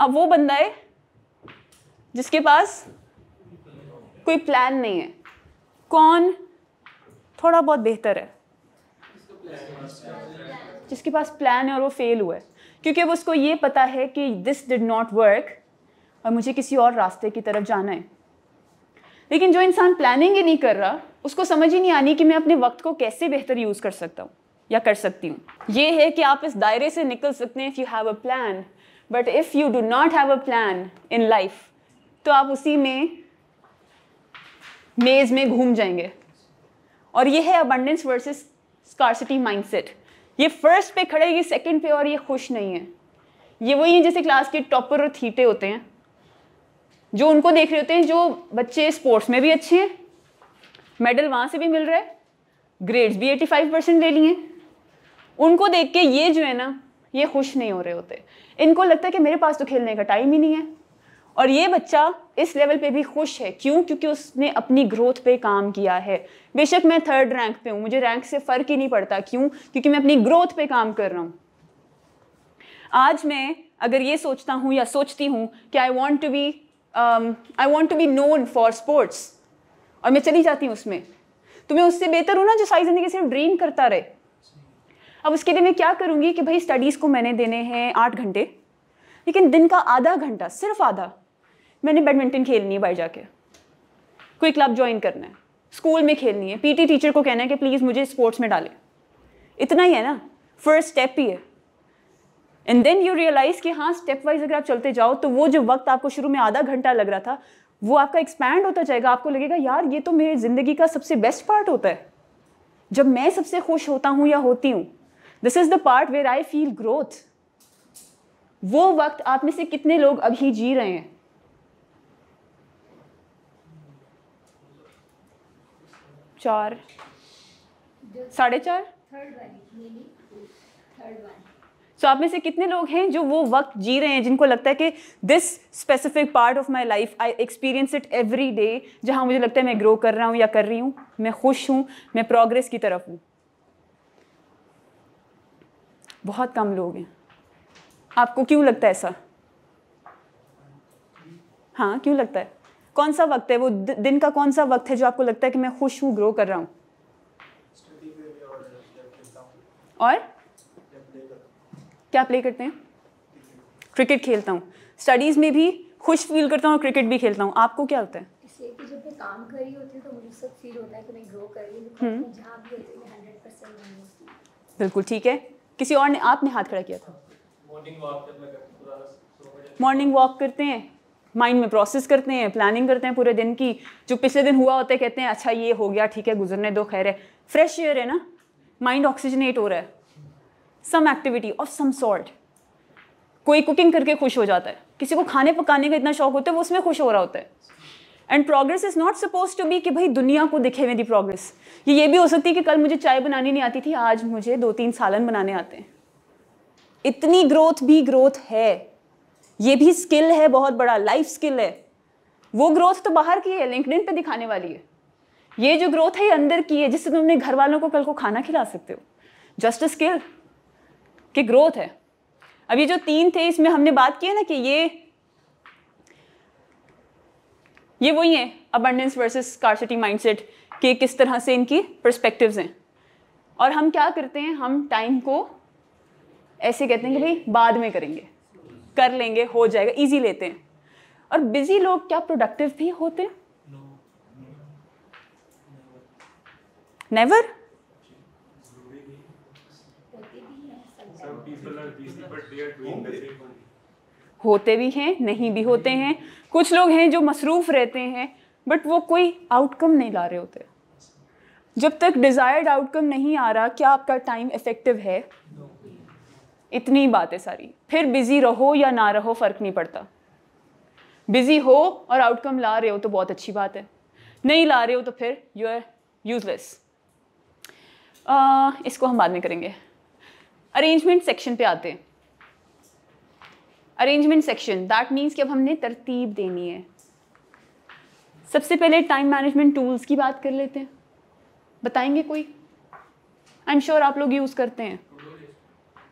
अब वो बंदा है जिसके पास कोई प्लान नहीं है कौन थोड़ा बहुत बेहतर है जिसके पास प्लान है और वो फेल हुआ है क्योंकि अब उसको ये पता है कि दिस डिड नॉट वर्क और मुझे किसी और रास्ते की तरफ जाना है लेकिन जो इंसान प्लानिंग ही नहीं कर रहा उसको समझ ही नहीं आनी कि मैं अपने वक्त को कैसे बेहतर यूज़ कर सकता हूँ या कर सकती हूँ ये है कि आप इस दायरे से निकल सकते हैं if you have a plan but if you do not have a plan in life तो आप उसी में मेज़ में घूम जाएंगे और ये है अबंडेंस वर्सेस स्कॉर्सिटी माइंडसेट ये फर्स्ट पे खड़े ये सेकंड पे और ये खुश नहीं है ये वही हैं जैसे क्लास के टॉपर और थीटे होते हैं जो उनको देख रहे होते हैं जो बच्चे स्पोर्ट्स में भी अच्छे हैं मेडल वहाँ से भी मिल रहा है ग्रेड्स भी 85 परसेंट ले लिए उनको देख के ये जो है ना ये खुश नहीं हो रहे होते इनको लगता है कि मेरे पास तो खेलने का टाइम ही नहीं है और ये बच्चा इस लेवल पे भी खुश है क्यों क्योंकि उसने अपनी ग्रोथ पे काम किया है बेशक मैं थर्ड रैंक पे हूँ मुझे रैंक से फ़र्क ही नहीं पड़ता क्यों क्योंकि मैं अपनी ग्रोथ पे काम कर रहा हूँ आज मैं अगर ये सोचता हूँ या सोचती हूँ कि I want to be I want to be known for sports और मैं चली जाती हूँ उसमें तो मैं उससे बेहतर हूँ ना जो सारी ज़िंदगी सिर्फ ड्रीम करता रहे अब उसके लिए मैं क्या करूँगी कि भाई स्टडीज़ को मैंने देने हैं आठ घंटे लेकिन दिन का आधा घंटा सिर्फ आधा मैंने बैडमिंटन खेलनी है बाहर जाके कोई क्लब ज्वाइन करना है स्कूल में खेलनी है पीटी टीचर को कहना है कि प्लीज़ मुझे स्पोर्ट्स में डालें इतना ही है ना फर्स्ट स्टेप ही है एंड देन यू रियलाइज़ कि हाँ स्टेप वाइज अगर आप चलते जाओ तो वो जो वक्त आपको शुरू में आधा घंटा लग रहा था वो आपका एक्सपैंड होता जाएगा आपको लगेगा यार ये तो मेरी ज़िंदगी का सबसे बेस्ट पार्ट होता है जब मैं सबसे खुश होता हूँ या होती हूँ this is the part where I feel growth वो वक्त आप में से कितने लोग अभी जी रहे हैं चार साढ़े चार सो so, आप में से कितने लोग हैं जो वो वक्त जी रहे हैं जिनको लगता है कि this specific part of my life I experience it every day जहाँ मुझे लगता है मैं ग्रो कर रहा हूँ या कर रही हूँ मैं खुश हूँ मैं प्रोग्रेस की तरफ हूँ बहुत कम लोग हैं आपको क्यों लगता है ऐसा हाँ क्यों लगता है कौन सा वक्त है वो दिन का कौन सा वक्त है जो आपको लगता है कि मैं खुश हूँ ग्रो कर रहा हूँ और क्या प्ले करते हैं क्रिकेट खेलता हूँ स्टडीज़ में भी खुश फील करता हूँ क्रिकेट भी खेलता हूँ आपको क्या तो होता है हम्म। बिल्कुल ठीक है किसी और ने आपने हाथ खड़ा किया था मॉर्निंग वॉक करते हैं माइंड में प्रोसेस करते हैं प्लानिंग करते हैं पूरे दिन की जो पिछले दिन हुआ होता है कहते हैं अच्छा ये हो गया ठीक है गुजरने दो खैर है फ्रेश एयर है ना माइंड ऑक्सीजनेट हो रहा है some activity of some sort कोई कुकिंग करके खुश हो जाता है किसी को खाने पकाने का इतना शौक होता है वो उसमें खुश हो रहा होता है and progress is not suppose to be कि भाई दुनिया को दिखे मेरी प्रोग्रेस ये ये भी हो सकती है कि कल मुझे चाय बनानी नहीं आती थी आज मुझे दो तीन सालन बनाने आते हैं इतनी ग्रोथ भी ग्रोथ है ये भी स्किल है बहुत बड़ा लाइफ स्किल है वो ग्रोथ तो बाहर की है लिंकडिन पे दिखाने वाली है ये जो ग्रोथ है ये अंदर की है जिससे तुम अपने घर वालों को कल को खाना खिला सकते हो जस्ट स्किल की ग्रोथ है अब ये जो तीन थे इसमें हमने बात की है ना कि ये ये वही है अबंडेंस वर्सेस स्कारसिटी माइंडसेट के किस तरह से इनकी परस्पेक्टिव हैं और हम क्या करते हैं हम टाइम को ऐसे कहते हैं कि भाई बाद में करेंगे कर लेंगे हो जाएगा इजी लेते हैं और बिजी लोग क्या प्रोडक्टिव भी होते नेवर होते भी हैं नहीं भी होते हैं कुछ लोग हैं जो मसरूफ़ रहते हैं बट वो कोई आउटकम नहीं ला रहे होते जब तक डिज़ायर्ड आउटकम नहीं आ रहा क्या आपका टाइम इफ़ेक्टिव है no. इतनी बातें सारी फिर बिज़ी रहो या ना रहो फ़र्क नहीं पड़ता बिज़ी हो और आउटकम ला रहे हो तो बहुत अच्छी बात है नहीं ला रहे हो तो फिर यू आर यूजलेस इसको हम बाद में करेंगे अरेंजमेंट सेक्शन पे आते हैं अरेंजमेंट सेक्शन दैट मीन्स कि अब हमने तरतीब देनी है सबसे पहले टाइम मैनेजमेंट टूल्स की बात कर लेते हैं बताएंगे कोई आई एम श्योर आप लोग यूज़ करते हैं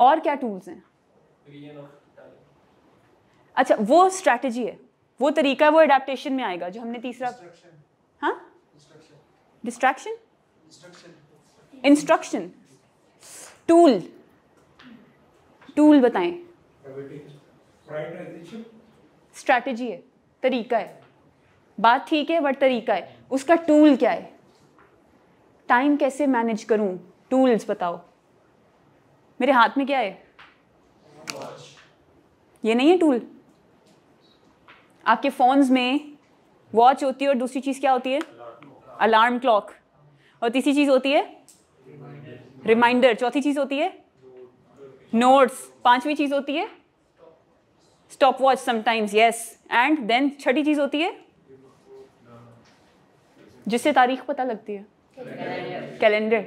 और क्या टूल्स हैं अच्छा वो स्ट्रैटेजी है वो तरीका है वो एडेप्टेशन में आएगा जो हमने तीसरा हाँ डिस्ट्रैक्शन इंस्ट्रक्शन टूल टूल बताएं स्ट्रैटेजी है तरीका है बात ठीक है बट तरीका है उसका टूल क्या है टाइम कैसे मैनेज करूं टूल्स बताओ मेरे हाथ में क्या है ये नहीं है टूल आपके फोन्स में वॉच होती है और दूसरी चीज़ क्या होती है अलार्म क्लॉक और तीसरी चीज़ होती है रिमाइंडर चौथी चीज़ होती है नोट्स पांचवी चीज़ होती है stop watch sometimes yes and then छठी चीज़ होती है जिससे तारीख पता लगती है calendar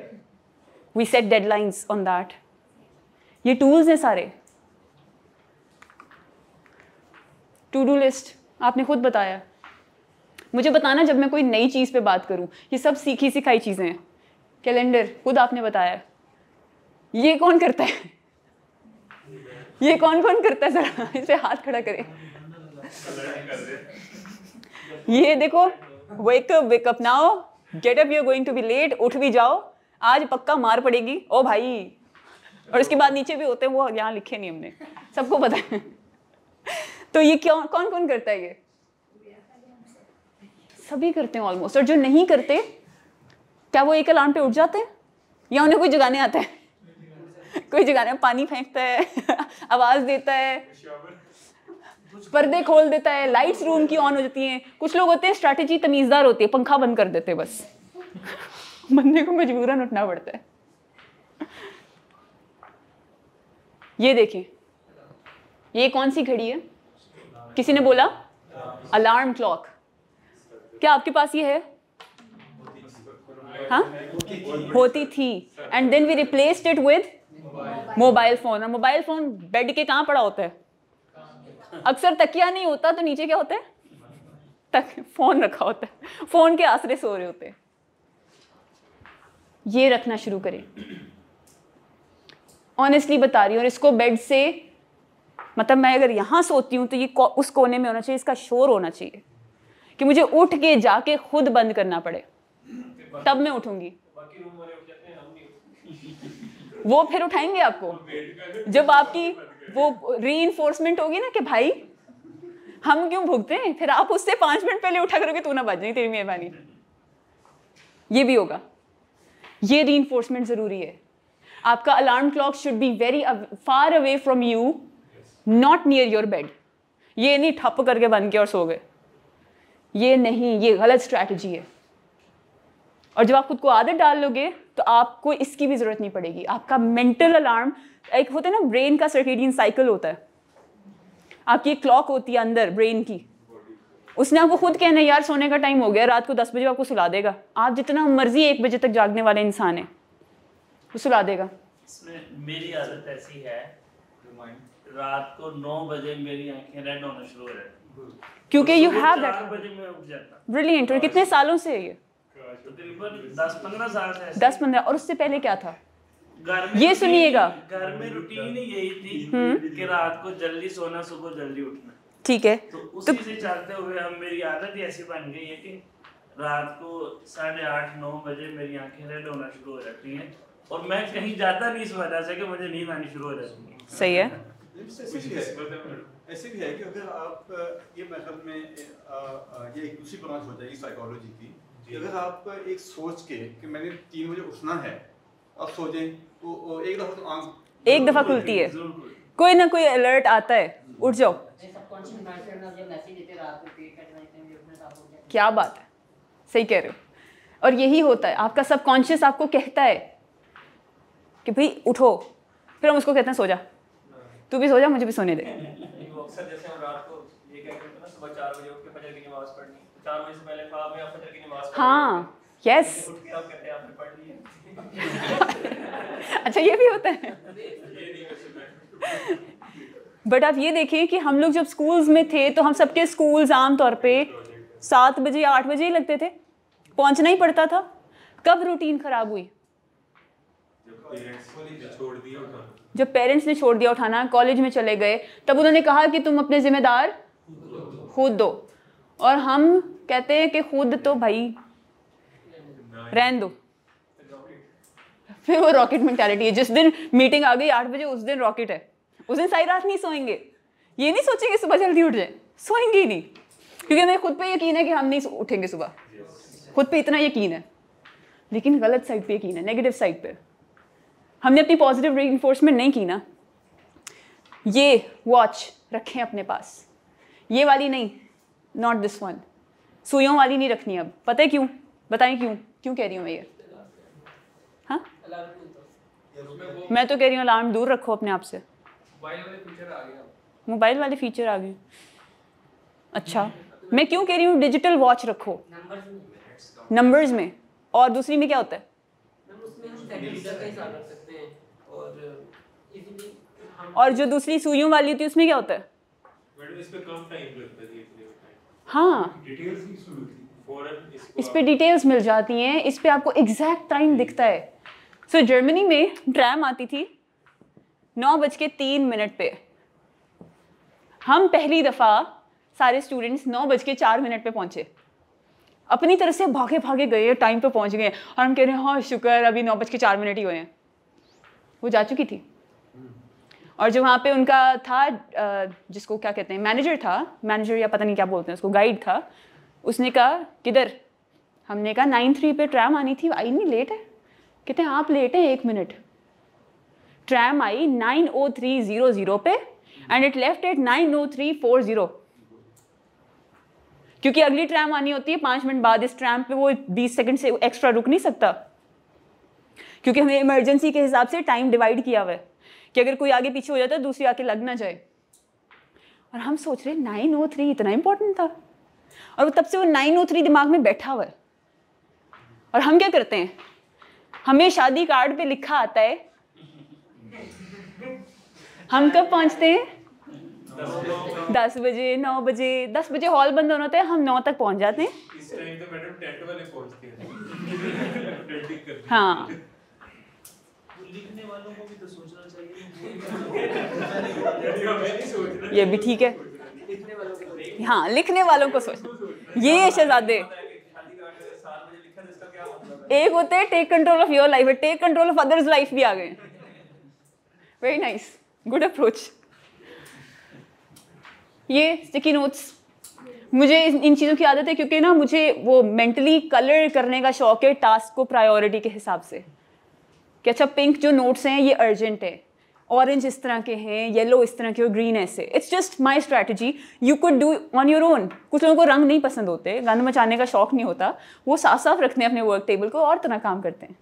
we set deadlines on that ये टूल्स हैं सारे टू डू लिस्ट आपने खुद बताया मुझे बताना जब मैं कोई नई चीज़ पे बात करूं ये सब सीखी सिखाई चीज़ें हैं कैलेंडर खुद आपने बताया ये कौन करता है ये कौन कौन करता है जरा इसे हाथ खड़ा करें ये देखो up now get get up you going to be late उठ भी जाओ आज पक्का मार पड़ेगी ओ भाई और इसके बाद नीचे भी होते हैं वो यहाँ लिखे नहीं हमने सबको पता है तो ये क्यों कौन कौन करता है ये सभी करते हैं ऑलमोस्ट और जो नहीं करते क्या वो एक अलार्म पे उठ जाते हैं या उन्हें कोई जगाने आता है कोई जगाने पानी फेंकता है आवाज़ देता है पर्दे खोल देता है लाइट्स रूम की ऑन हो जाती हैं कुछ लोग होते हैं स्ट्रैटेजी तमीज़दार होती है पंखा बंद कर देते हैं बस बंदे को मजबूरन उठना पड़ता है ये देखें ये कौन सी घड़ी है किसी ने बोला अलार्म क्लॉक क्या आपके पास ये है हाँ होती थी and then we replaced it with mobile phone और मोबाइल फोन बेड के कहाँ पड़ा होता है अक्सर तकिया नहीं होता तो नीचे क्या होता है तक फोन रखा होता है फोन के आसरे सो रहे होते हैं ये रखना शुरू करें ऑनेस्टली बता रही हूँ और इसको बेड से मतलब मैं अगर यहाँ सोती हूँ तो ये उस कोने में होना चाहिए इसका शोर होना चाहिए कि मुझे उठ के जाके खुद बंद करना पड़े तब मैं उठूंगी वो फिर उठाएंगे आपको जब आपकी वो री होगी ना कि भाई हम क्यों भुगते हैं फिर आप उससे पांच मिनट पहले उठा करोगे तू ना बज नहीं तेरी मेहरबानी ये भी होगा ये री ज़रूरी है आपका alarm clock should be very far away from you not near your bed ये नहीं ठप करके बन के और सो गए ये नहीं ये गलत स्ट्रैटेजी है और जब आप खुद को आदत डाल लोगे तो आपको इसकी भी ज़रूरत नहीं पड़ेगी आपका मेंटल अलार्म एक होता है ना ब्रेन का सर्केडियन साइकिल होता है आपकी एक क्लॉक होती है अंदर ब्रेन की उसने आपको खुद कहना यार सोने का टाइम हो गया रात को दस बजे आपको सुला देगा आप जितना मर्जी एक बजे तक जागने वाले इंसान हैं वो सुला देगा मेरी आदत ऐसी है रात को नौ बजे मेरी आंखें रेड होना शुरू हो जाती क्योंकि यू हैव दैट ब्रिलियंट और कितने सालों से है ये तो दस पंद्रह और उससे पहले क्या था ये सुनिएगा घर में रूटीन यही थी हम्म। कि रात को जल्दी सोना सुबह जल्दी उठना ठीक है तो, तो उसी तो, से चलते हुए हम मेरी आदत ही ऐसी बन गई है कि रात को साढ़े आठ नौ बजे मेरी आंखें रेड होना शुरू हो जाती हैं और मैं कहीं जाता नहीं इस वजह से कि मुझे नींद आनी शुरू हो जाती है सही है ऐसे भी है कि अगर आप ये मतलब मैथड में ये एक दूसरी ब्रांच हो जाएगी साइकोलॉजी की कि अगर आप एक सोच के कि मैंने तीन बजे उठना है आप सोचें तो एक दफ़ा तो आंख एक दफ़ा खुलती है कोई ना कोई अलर्ट आता है उठ जाओ क्या बात है सही कह रहे हो और यही होता है आपका सबकॉन्शियस आपको कहता है कि भाई उठो फिर हम उसको कहते हैं सो जा तू भी सो जा मुझे भी सोने दे तो हाँ यस अच्छा ये भी होता है बट आप ये देखिए कि हम लोग जब स्कूल्स में थे तो हम सबके स्कूल्स आमतौर पे सात बजे या आठ बजे ही लगते थे पहुंचना ही पड़ता था कब रूटीन ख़राब हुई जब पेरेंट्स ने छोड़ दिया उठाना कॉलेज में चले गए तब उन्होंने कहा कि तुम अपने जिम्मेदार खुद दो और हम कहते हैं कि खुद तो भाई रहन दो फिर वो रॉकेट मेंटेलिटी है जिस दिन मीटिंग आ गई आठ बजे उस दिन रॉकेट है उस दिन सारी रात नहीं सोएंगे ये नहीं सोचेंगे सुबह जल्दी उठ जाए सोएंगे ही नहीं क्योंकि हमें खुद पे यकीन है कि हम नहीं उठेंगे सुबह खुद पे इतना यकीन है लेकिन गलत साइड पे यकीन है नेगेटिव साइड पे हमने अपनी पॉजिटिव री नहीं की ना ये वॉच रखें अपने पास ये वाली नहीं नॉट दिस वन सुइयों वाली नहीं रखनी अब पता है क्यों बताएं क्यों क्यों कह रही हूँ मैं ये हाँ मैं तो कह रही हूँ अलार्म दूर रखो अपने आप से मोबाइल वाले फीचर आ गए अच्छा मैं क्यों कह रही हूँ डिजिटल वॉच रखो नंबर्स में और दूसरी में क्या होता है और जो दूसरी सुइयों वाली होती है उसमें क्या होता है हाँ इस पर डिटेल्स मिल जाती हैं इस पर आपको एग्जैक्ट टाइम दिखता है सो so, जर्मनी में ट्रैम आती थी नौ बज के तीन मिनट पे हम पहली दफ़ा सारे स्टूडेंट्स नौ बज के चार मिनट पे पहुँचे अपनी तरफ से भागे भागे गए टाइम पे पहुँच गए और हम कह रहे हैं हाँ शुक्र अभी नौ बज के चार मिनट ही हुए हैं वो जा चुकी थी और जो वहाँ पे उनका था जिसको क्या कहते हैं मैनेजर था मैनेजर या पता नहीं क्या बोलते हैं उसको गाइड था उसने कहा किधर हमने कहा नाइन थ्री पे ट्रैम आनी थी आई नहीं लेट है कहते हैं आप लेट हैं एक मिनट ट्रैम आई nine O three zero zero पे and it left at nine O three four zero क्योंकि अगली ट्रैम आनी होती है पाँच मिनट बाद इस ट्रैम पे वो बीस सेकंड से एक्स्ट्रा रुक नहीं सकता क्योंकि हमें इमरजेंसी के हिसाब से टाइम डिवाइड किया हुआ है कि अगर कोई आगे पीछे हो जाता है दूसरी आके लग ना जाए और हम सोच रहे नाइन ओ थ्री इतना इंपॉर्टेंट था और वो तब से वो नाइन ओ थ्री दिमाग में बैठा हुआ है और हम क्या करते हैं हमें शादी कार्ड पे लिखा आता है हम कब पहुंचते हैं दस बजे नौ बजे दस बजे हॉल बंद होना होता है हम नौ तक पहुंच जाते हैं इस टाइम तो मैडम टेंट वाले पहुंचते हैं हाँ लिखने वालों को भी तो सोचना ये भी ठीक है हाँ लिखने वालों को सोचना ये शहजादे एक होते हैं take control of your life है take control of others life भी आ गए वेरी नाइस गुड अप्रोच ये स्टिकी नोट्स मुझे इन चीज़ों की आदत है क्योंकि ना मुझे वो मेंटली कलर करने का शौक है टास्क को प्रायोरिटी के हिसाब से कि अच्छा पिंक जो नोट्स हैं ये अर्जेंट है ऑरेंज इस तरह के हैं येलो इस तरह के और ग्रीन ऐसे it's just my strategy you could do on your own कुछ लोगों को रंग नहीं पसंद होते गंद मचाने का शौक नहीं होता वो साफ साफ रखते हैं अपने वर्क टेबल को और तरह काम करते हैं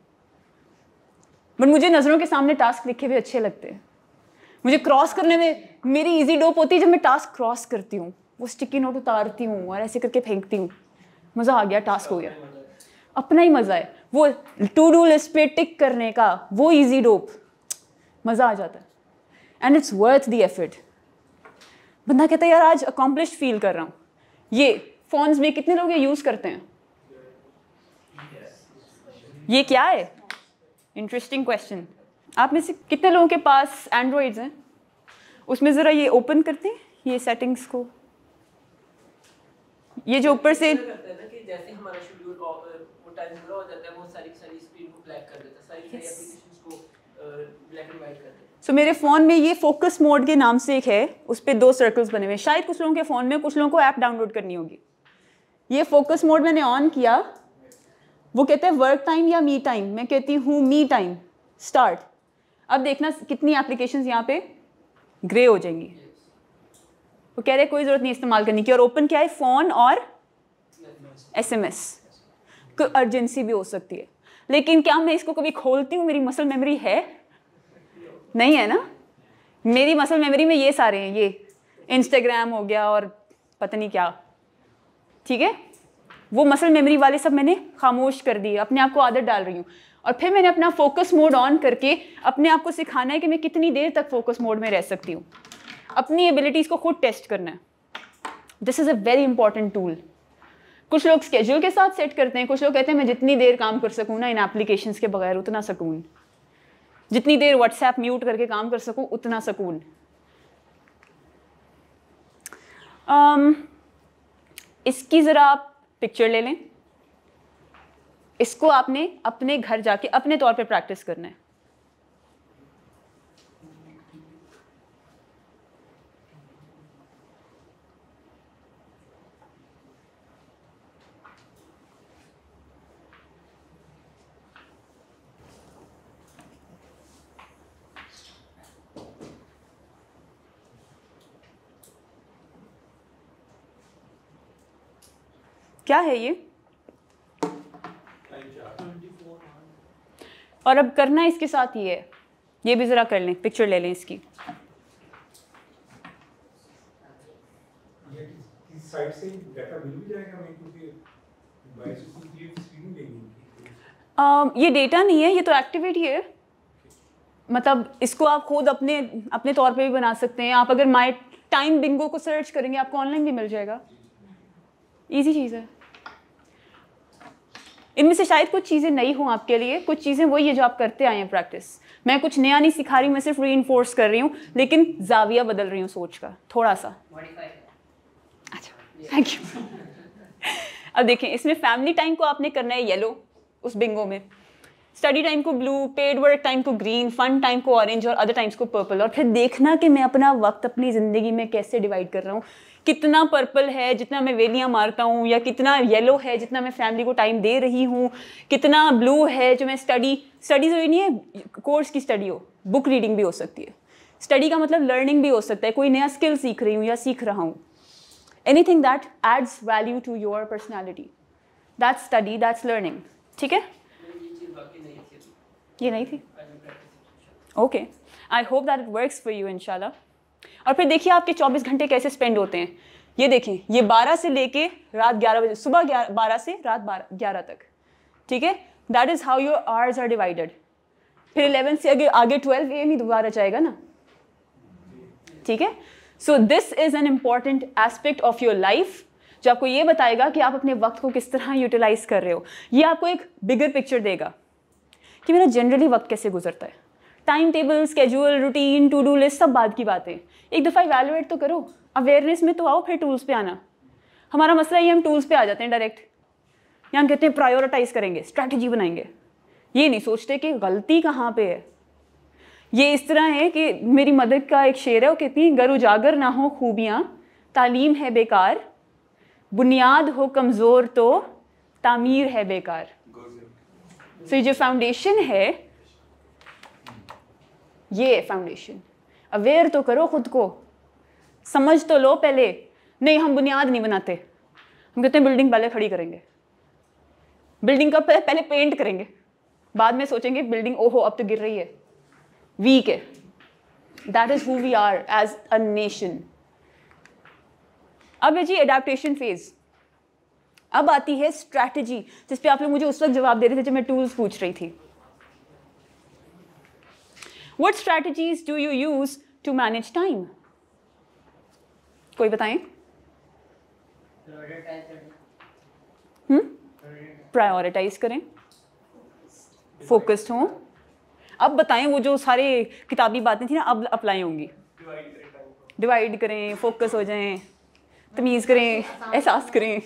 बट मुझे नज़रों के सामने टास्क लिखे हुए अच्छे लगते हैं मुझे क्रॉस करने में मेरी इजी डोप होती है जब मैं टास्क क्रॉस करती हूँ वो स्टिकी नोट उतारती हूँ और ऐसे करके फेंकती हूँ मज़ा आ गया टास्क हो गया अपना ही मज़ा है वो टू डू लिस्ट पे टिक करने का वो इजी डोप मज़ा आ जाता है and it's worth the effort बंदा कहता है यार आज अकॉम्प्लिश फील कर रहा हूँ ये फोन्स में कितने लोग ये यूज़ करते हैं ये क्या है इंटरेस्टिंग क्वेश्चन आप में से कितने लोगों के पास एंड्रॉइड्स हैं उसमें ज़रा ये ओपन करते हैं ये सेटिंग्स को ये जो ऊपर से जैसे हमारा शेड्यूल वो टाइम पूरा हो जाता है वो सारी सारी स्क्रीन को ब्लैक कर देता है सारी सारी एप्लीकेशन सो मेरे फ़ोन में ये फोकस मोड के नाम से एक है उस पर दो सर्कल्स बने हुए शायद कुछ लोगों के फ़ोन में कुछ लोगों को ऐप डाउनलोड करनी होगी ये फोकस मोड मैंने ऑन किया वो कहते हैं वर्क टाइम या मी टाइम मैं कहती हूँ मी टाइम स्टार्ट अब देखना कितनी एप्लीकेशंस यहाँ पे ग्रे हो जाएंगी वो कह रहे कोई ज़रूरत नहीं इस्तेमाल करने की और ओपन क्या है फ़ोन और एस एम एस कोई अर्जेंसी भी हो सकती है लेकिन क्या मैं इसको कभी खोलती हूँ मेरी मसल मेमोरी है नहीं है ना मेरी मसल मेमोरी में ये सारे हैं ये इंस्टाग्राम हो गया और पता नहीं क्या ठीक है वो मसल मेमोरी वाले सब मैंने खामोश कर दिए अपने आप को आदत डाल रही हूँ और फिर मैंने अपना फोकस मोड ऑन करके अपने आप को सिखाना है कि मैं कितनी देर तक फोकस मोड में रह सकती हूँ अपनी एबिलिटीज़ को खुद टेस्ट करना है this is a very important tool कुछ लोग स्केड्यूल के साथ सेट करते हैं कुछ लोग कहते हैं मैं जितनी देर काम कर सकूँ ना इन एप्लीकेशन के बगैर उतना सकूँ जितनी देर व्हाट्सएप म्यूट करके काम कर सकूं उतना सुकून um, इसकी ज़रा आप पिक्चर ले लें इसको आपने अपने घर जाके अपने तौर पे प्रैक्टिस करना है क्या है ये और अब करना इसके साथ ये है ये भी ज़रा कर लें पिक्चर ले लें इसकी ये डेटा नहीं है ये तो एक्टिविटी है मतलब इसको आप खुद अपने अपने तौर पे भी बना सकते हैं आप अगर माई टाइम बिंगो को सर्च करेंगे आपको ऑनलाइन भी मिल जाएगा इजी चीज़ है इनमें से शायद कुछ चीज़ें नई हों आपके लिए कुछ चीज़ें वही है जो आप करते आए हैं प्रैक्टिस मैं कुछ नया नहीं सिखा रही मैं सिर्फ री कर रही हूँ लेकिन जाविया बदल रही हूँ सोच का थोड़ा सा अच्छा थैंक यू अब देखें इसमें फैमिली टाइम को आपने करना है येलो उस बिंगो में स्टडी टाइम को ब्लू पेड वर्क टाइम को ग्रीन फन टाइम को ऑरेंज और अदर टाइम्स को पर्पल और फिर देखना कि मैं अपना वक्त अपनी ज़िंदगी में कैसे डिवाइड कर रहा हूँ कितना पर्पल है जितना मैं वेलियाँ मारता हूँ या कितना येलो है जितना मैं फैमिली को टाइम दे रही हूँ कितना ब्लू है जो मैं स्टडी स्टडी जरूरी नहीं है कोर्स की स्टडी हो बुक रीडिंग भी हो सकती है स्टडी का मतलब लर्निंग भी हो सकता है कोई नया स्किल सीख रही हूँ या सीख रहा हूँ anything that adds value to your personality that's study that's learning ठीक है ये नहीं थी okay I hope that it works for you इनशाला और फिर देखिए आपके 24 घंटे कैसे स्पेंड होते हैं ये देखिए ये 12 से लेके रात 11 बजे सुबह बारह से रात ग्यारह तक ठीक है that is how your hours are divided फिर 11 से आगे आगे ट्वेल्व ए में दोबारा जाएगा ना ठीक है so this is an important aspect of your life जो आपको ये बताएगा कि आप अपने वक्त को किस तरह यूटिलाइज कर रहे हो ये आपको एक बिगर पिक्चर देगा कि मेरा जनरली वक्त कैसे गुजरता है time table schedule routine to do list सब बाद की बातें एक दफ़ा इवेलुएट तो करो अवेयरनेस में तो आओ फिर टूल्स पे आना हमारा मसला ये हम टूल्स पे आ जाते हैं डायरेक्ट या हम कहते हैं प्रायोरिटाइज करेंगे स्ट्रैटेजी बनाएंगे ये नहीं सोचते कि गलती कहाँ पे है ये इस तरह है कि मेरी मदद का एक शेर है वो कहती हैं गर उजागर ना हो खूबियाँ तालीम है बेकार बुनियाद हो कमज़ोर तो तामीर है बेकार सो ये जो फाउंडेशन है ये फाउंडेशन अवेयर तो करो खुद को समझ तो लो पहले नहीं हम बुनियाद नहीं बनाते हम कहते हैं बिल्डिंग पहले खड़ी करेंगे बिल्डिंग का पहले पेंट करेंगे बाद में सोचेंगे बिल्डिंग ओहो अब तो गिर रही है वीक है that is who we are as a nation अब है जी एडेप्टेशन फेज़ अब आती है स्ट्रैटेजी जिसपे आप लोग मुझे उस वक्त जवाब दे रहे थे जब मैं टूल्स पूछ रही थी what strategies do you use to manage time कोई बताएं प्रायोरिटाइज हम्म? करें फोकस्ड हों अब बताएं वो जो सारे किताबी बातें थी ना अब अप्लाई होंगी डिवाइड करें फोकस हो जाएं तमीज़ करें एहसास करें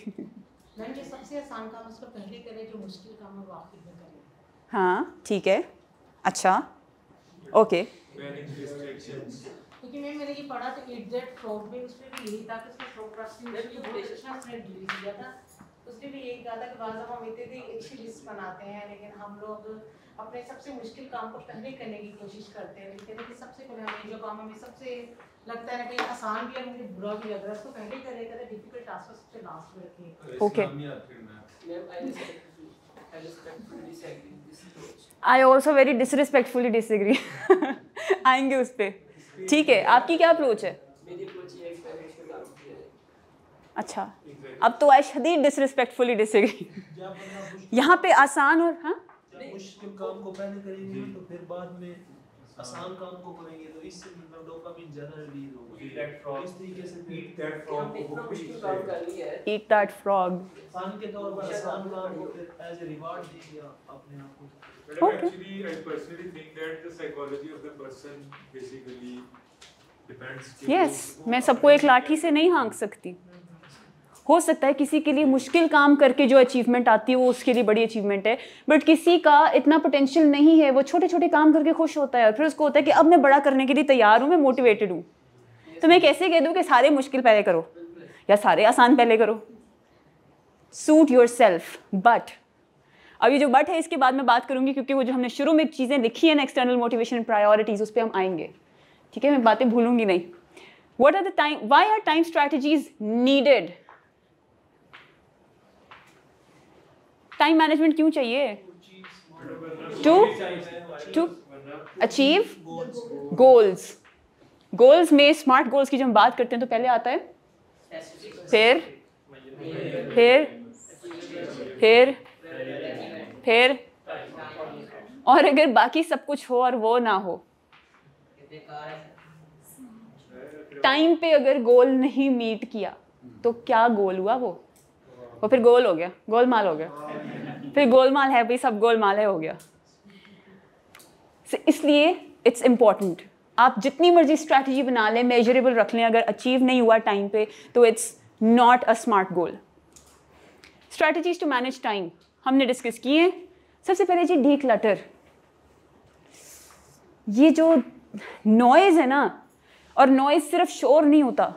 हाँ ठीक है अच्छा ओके क्योंकि मैम मैंने ये पढ़ा तो एट जेड फ्रॉड में उसमें भी यही था कि उसने फ्रॉड प्रोसेसिंग उसने डिलीट किया था उसने भी यही कहा था कि बाद हम इतनी अच्छी लिस्ट बनाते हैं लेकिन हम लोग अपने सबसे मुश्किल काम को पहले करने की कोशिश करते हैं लेकिन सबसे पहले हमें जो काम हमें सबसे लगता है कहीं आसान भी है मुझे बुरा भी लग रहा है उसको पहले ही करें करें डिफिकल्ट टास्क को सबसे लास्ट में रखें okay I also very disrespectfully disagree आएंगे उस पर ठीक है आपकी क्या अप्रोच है अच्छा अब तो आई शदीद डिसरिस्पेक्टफुली डिसएग्री यहाँ पे आसान और हाँ मुश्किल काम को पहले करेंगे तो फिर बाद में आसान काम को करेंगे तो इससे मतलब डोपामिन जनरल रिलीज होगा ईट फ्रॉग इस तरीके से ईट दैट फ्रॉग को इतना मुश्किल काम कर लिया है ईट दैट फ्रॉग आसान के तौर पर आसान काम को एज ए रिवॉर्ड दे दिया अपने आप को actually I personally think that the psychology of the person basically depends yes मैं सबको एक लाठी से नहीं हांक सकती hmm. हो सकता है किसी के लिए मुश्किल काम करके जो अचीवमेंट आती है वो उसके लिए बड़ी अचीवमेंट है बट किसी का इतना पोटेंशियल नहीं है वो छोटे छोटे काम करके खुश होता है और फिर उसको होता है कि अब मैं बड़ा करने के लिए तैयार हूँ मैं मोटिवेटेड हूँ तो मैं कैसे कह दूँ कि सारे मुश्किल पहले करो या सारे आसान पहले करो सूट योर सेल्फ बट अब ये जो बट है इसके बाद मैं बात करूँगी क्योंकि वो जो हमने शुरू में चीज़ें लिखी हैं ना एक्सटर्नल मोटिवेशन प्रायोरिटीज़ उस पर हम आएंगे ठीक है मैं बातें भूलूंगी नहीं what are the time why are time strategies needed time management क्यों चाहिए to to achieve goals goals में स्मार्ट गोल्स की जब हम बात करते हैं तो पहले आता है फिर फिर फिर फिर और अगर बाकी सब कुछ हो और वो ना हो टाइम पे अगर गोल नहीं मीट किया तो क्या गोल हुआ वो वो फिर गोल हो गया गोलमाल हो गया फिर गोलमाल है भाई सब गोलमाल है हो गया so, इसलिए इट्स इम्पॉर्टेंट आप जितनी मर्जी स्ट्रैटेजी बना लें मेजरेबल रख लें अगर अचीव नहीं हुआ टाइम पे तो it's not a smart goal strategies to manage time हमने डिस्कस किए हैं सबसे पहले जी डी क्लटर ये जो नॉइज़ है ना और नॉइज़ सिर्फ शोर नहीं होता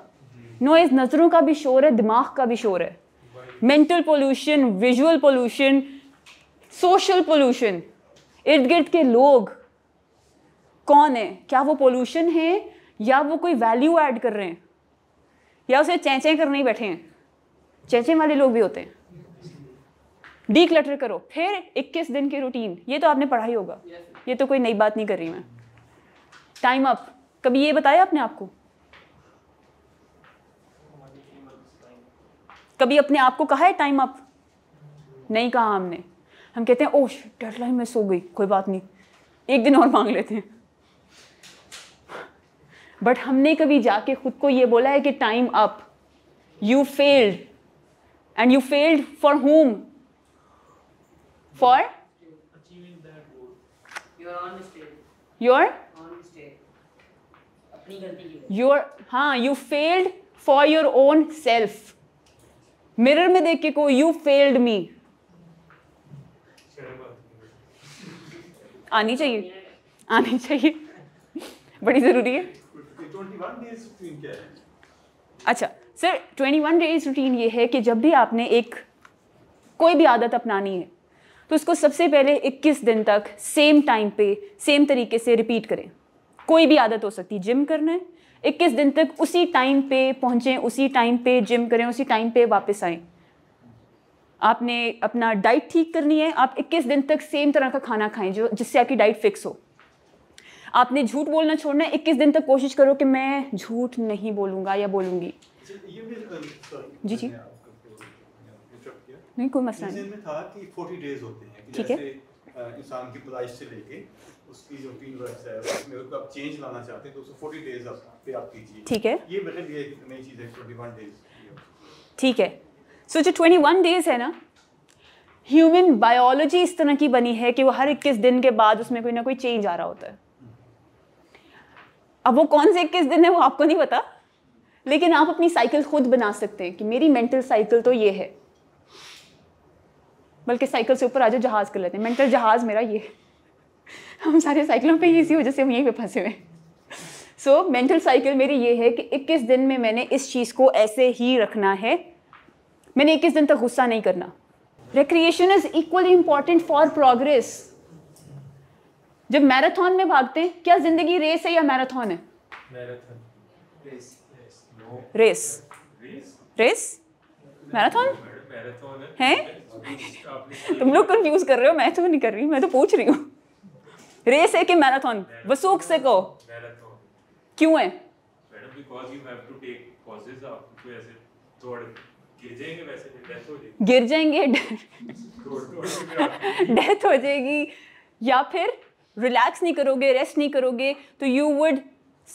नॉइज़ नज़रों का भी शोर है दिमाग का भी शोर है mental pollution visual pollution social pollution इर्द गिर्द के लोग कौन है क्या वो पोल्यूशन है या वो कोई वैल्यू ऐड कर रहे हैं या उसे चैचे करने ही बैठे हैं चैचे वाले लोग भी होते हैं डी क्लटर करो फिर 21 दिन की रूटीन ये तो आपने पढ़ा ही होगा ये तो कोई नई बात नहीं कर रही मैं टाइम अप कभी ये बताया आपने आपको कभी अपने आप को कहा है टाइम अप नहीं कहा हमने हम कहते हैं ओश डेडलाइन में सो गई कोई बात नहीं एक दिन और मांग लेते हैं बट हमने कभी जाके खुद को ये बोला है कि time up you failed and you failed for home for your your हाँ you failed for your own self mirror में देख के को यू फेल्ड मी आनी चाहिए आनी चाहिए बड़ी ज़रूरी है अच्छा sir twenty one days routine ये है कि जब भी आपने एक कोई भी आदत अपनानी है तो उसको सबसे पहले 21 दिन तक सेम टाइम पे सेम तरीके से रिपीट करें कोई भी आदत हो सकती है जिम करना है इक्कीस दिन तक उसी टाइम पे पहुंचे उसी टाइम पे जिम करें उसी टाइम पे वापस आए आपने अपना डाइट ठीक करनी है आप 21 दिन तक सेम तरह का खाना खाएं जो जिससे आपकी डाइट फिक्स हो आपने झूठ बोलना छोड़ना है इक्कीस दिन तक कोशिश करो कि मैं झूठ नहीं बोलूंगा या बोलूंगी जी जी नहीं कोई मसला नहीं ठीक है इंसान की से लेके उसकी जो तीन वर्ष है उसमें उसको आप चेंज लाना चाहते हैं तो उसको फोर्टी डेज आप पे आप कीजिए ठीक है ये मेरे लिए नई चीज़ है ट्वेंटी वन डेज ठीक है सो जो ट्वेंटी वन डेज है ना ह्यूमन बायोलॉजी इस तरह की बनी है कि वो हर इक्कीस दिन के बाद उसमें कोई ना कोई चेंज आ रहा होता है अब वो कौन से इक्कीस दिन है वो आपको नहीं पता लेकिन आप अपनी साइकिल खुद बना सकते हैं कि मेरी मेंटल साइकिल तो ये है बल्कि साइकिल से ऊपर आ जाओ जहाज़ कर लेते हैं मेंटल जहाज़ मेरा ये है हम सारे साइकिलों पे इसी वजह से हम यहीं पे फंसे हुए सो मेंटल साइकिल मेरी ये है कि 21 दिन में मैंने इस चीज़ को ऐसे ही रखना है मैंने 21 दिन तक गुस्सा नहीं करना recreation is equally important for progress जब मैराथन में भागते हैं क्या जिंदगी रेस है या मैराथन है रेस रेस मैराथन है तुम लोग कंफ्यूज कर रहे हो मैं तो नहीं कर रही मैं तो पूछ रही हूँ रेस है कि मैराथन वसूख से को क्यों है गिर जाएंगे डेथ हो जाएगी या फिर रिलैक्स नहीं करोगे रेस्ट नहीं करोगे तो you would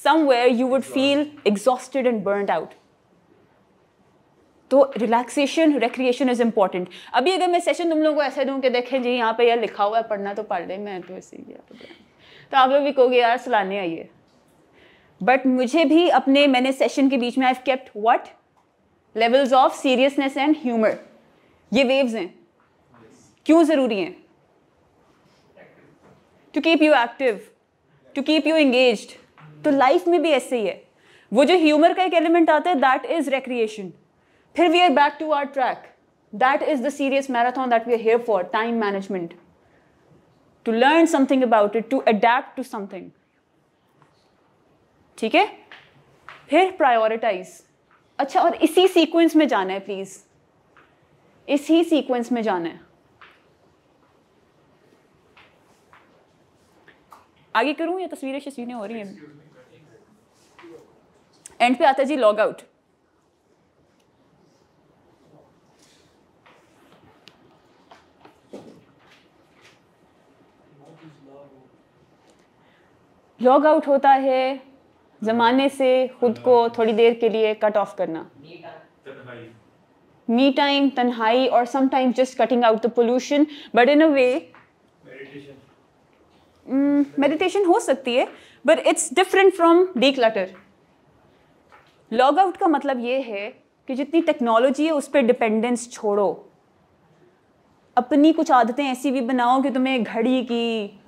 somewhere you would feel exhausted and burn out तो रिलैक्सेशन रिक्रिएशन इज़ इंपॉर्टेंट अभी अगर मैं सेशन तुम लोगों को ऐसे दूँ कि देखें जी यहाँ पे यार लिखा हुआ है पढ़ना तो पढ़ लें मैं तो ऐसे ही तो, तो आप लोग भी कहोगे यार सलाने आइए बट मुझे भी अपने मैंने सेशन के बीच में I kept what levels of seriousness and humour ये वेव्स हैं क्यों ज़रूरी हैं to keep you active to keep you engage तो लाइफ में भी ऐसे ही है वो जो ह्यूमर का एक एलिमेंट आता है दैट इज़ रिक्रिएशन फिर we are back to our track that is the serious marathon that we are here for time management to learn something about it to adapt to something ठीक है फिर prioritise अच्छा और इसी sequence में जाना है प्लीज इसी सीक्वेंस में जाना है आगे करूं या तस्वीरें शस्वीरें हो रही हैं एंड पे आता है जी लॉग आउट लॉग आउट होता है ज़माने से खुद को हाँ। थोड़ी देर के लिए कट ऑफ करना मी टाइम तन्हाई और time just cutting out the pollution but in a way meditation हो सकती है but it's different from declutter log out का मतलब ये है कि जितनी टेक्नोलॉजी है उस पर डिपेंडेंस छोड़ो अपनी कुछ आदतें ऐसी भी बनाओ कि तुम्हें घड़ी की